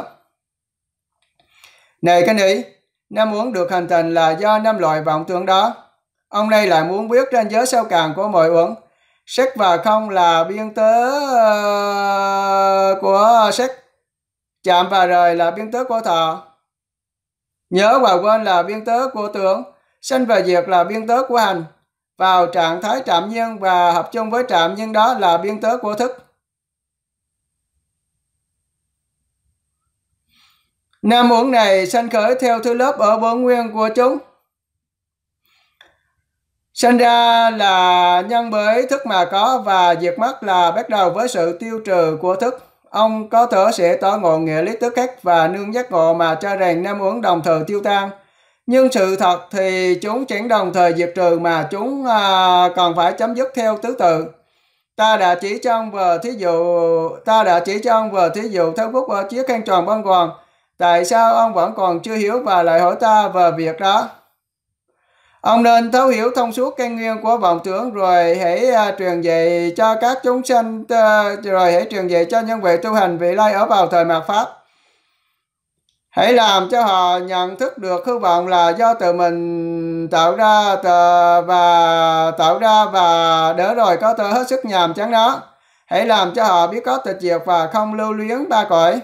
này cái ý năm muốn được hình thành là do năm loại vọng tưởng đó Ông này lại muốn biết trên giới sao càng của mọi uẩn. Sắc và không là biên tớ ờ, của sắc. Chạm và rời là biên tớ của thọ. Nhớ và quên là biên tớ của tưởng. Sinh và diệt là biên tớ của hành. Vào trạng thái trạm nhiên và hợp chung với trạm nhiên đó là biên tớ của thức. Nam uẩn này sanh khởi theo thứ lớp ở bốn nguyên của chúng Sanh ra là nhân bởi thức mà có và diệt mất là bắt đầu với sự tiêu trừ của thức. Ông có thể sẽ tỏ ngộ nghĩa lý tức khắc và nương giác ngộ mà cho rằng nam uống đồng thời tiêu tan. Nhưng sự thật thì chúng chẳng đồng thời diệt trừ mà chúng à, còn phải chấm dứt theo thứ tự. Ta đã chỉ cho ông vừa thí dụ, ta đã chỉ cho ông vừa thí dụ theo phúc ở chiếc khăn tròn băng quần. Tại sao ông vẫn còn chưa hiểu và lại hỏi ta về việc đó? Ông nên thấu hiểu thông suốt căn nguyên của vọng tưởng rồi hãy à, truyền dạy cho các chúng sanh à, rồi hãy truyền dạy cho nhân vị tu hành vị lai ở vào thời mạt pháp. Hãy làm cho họ nhận thức được hư vọng là do tự mình tạo ra và tạo ra và đỡ rồi có thể hết sức nhàm chán nó. Hãy làm cho họ biết có tịch diệt và không lưu luyến ba cõi.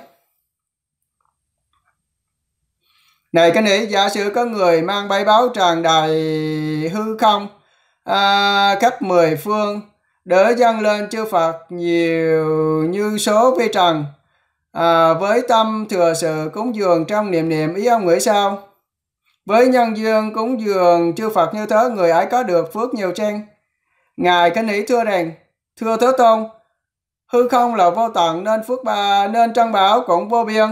này cái nể giả sử có người mang bay báo tràn đài hư không à, khắp mười phương đỡ dâng lên chư Phật nhiều như số vi trần à, với tâm thừa sự cúng dường trong niệm niệm ý ông nghĩ sao với nhân duyên cúng dường chư Phật như thế người ấy có được phước nhiều trang ngài kính ý thưa rằng thưa thế tôn hư không là vô tận nên phước bà nên trân bảo cũng vô biên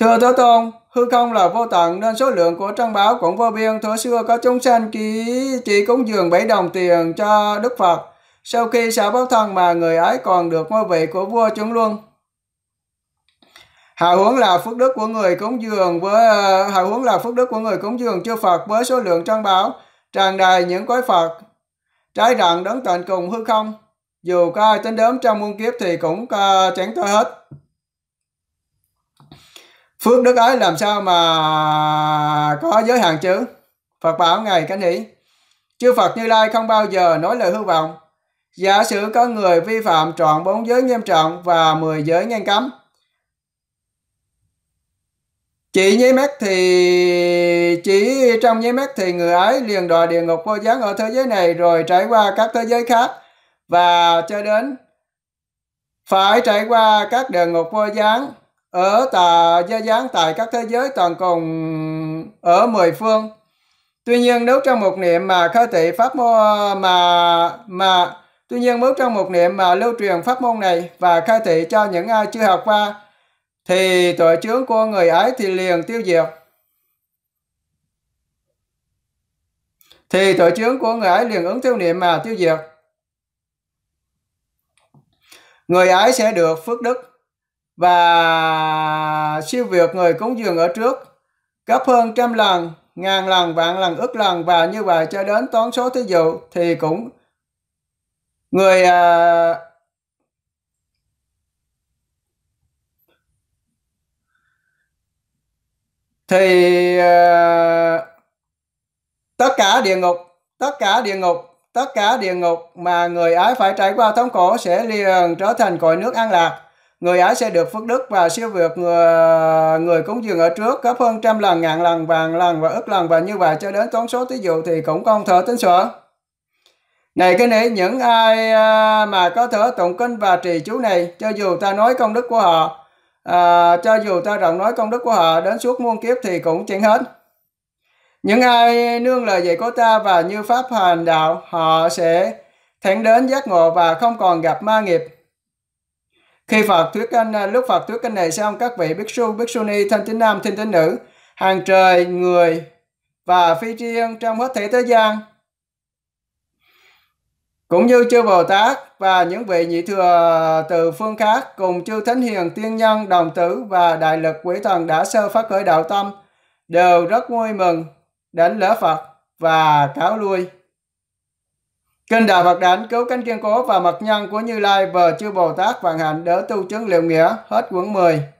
Thưa Thế Tôn, hư không là vô tận nên số lượng của trang báo cũng vô biên. thời xưa có chúng sanh ký chỉ cúng dường bảy đồng tiền cho Đức Phật. Sau khi xả báo thân mà người ấy còn được ngôi vị của vua chúng luôn. Hạ huống là phước đức của người cúng dường với hạ huống là phước đức của người cúng dường chư Phật với số lượng trang báo tràn đầy những quái Phật trái rộng đến tận cùng hư không dù có ai tính đếm trong muôn kiếp thì cũng à, chẳng tới hết phước đức ấy làm sao mà có giới hạn chứ phật bảo ngài cánh hỷ chư phật như lai không bao giờ nói lời hư vọng giả sử có người vi phạm trọn bốn giới nghiêm trọng và mười giới ngăn cấm chỉ nháy mắt thì chỉ trong nháy mắt thì người ấy liền đòi địa ngục vô gián ở thế giới này rồi trải qua các thế giới khác và cho đến phải trải qua các địa ngục vô gián ở tà gia dáng tại các thế giới toàn cùng ở mười phương. Tuy nhiên nếu trong một niệm mà khơi thị pháp môn mà mà tuy nhiên nếu trong một niệm mà lưu truyền pháp môn này và khai thị cho những ai chưa học qua thì tội chướng của người ấy thì liền tiêu diệt. Thì tội chướng của người ấy liền ứng tiêu niệm mà tiêu diệt. Người ấy sẽ được phước đức và siêu việt người cúng dường ở trước gấp hơn trăm lần ngàn lần vạn lần ức lần và như vậy cho đến toán số thí dụ thì cũng người à, thì à, tất cả địa ngục tất cả địa ngục tất cả địa ngục mà người ấy phải trải qua thống khổ sẽ liền trở thành cội nước an lạc người ấy sẽ được phước đức và siêu vượt người, cúng dường ở trước gấp hơn trăm lần ngàn lần vàng lần và ức lần và như vậy cho đến tổng số thí dụ thì cũng không thở tính sợ này cái này những ai à, mà có thở tụng kinh và trì chú này cho dù ta nói công đức của họ à, cho dù ta rộng nói công đức của họ đến suốt muôn kiếp thì cũng chẳng hết những ai nương lời dạy của ta và như pháp hành đạo họ sẽ thẳng đến giác ngộ và không còn gặp ma nghiệp khi Phật thuyết kinh, à, lúc Phật thuyết kinh này xong các vị biết Su, biết Su Ni, Thanh Tín Nam, Thanh Tín Nữ, hàng trời, người và phi riêng trong hết thể thế gian. Cũng như chư Bồ Tát và những vị nhị thừa từ phương khác cùng chư Thánh Hiền, Tiên Nhân, Đồng Tử và Đại lực Quỷ Thần đã sơ phát khởi đạo tâm, đều rất vui mừng đến lễ Phật và cáo lui. Kinh Đà Phật Đản cứu cánh kiên cố và mật nhân của Như Lai vợ chư Bồ Tát Vạn Hạnh đỡ tu chứng liệu nghĩa hết quyển 10.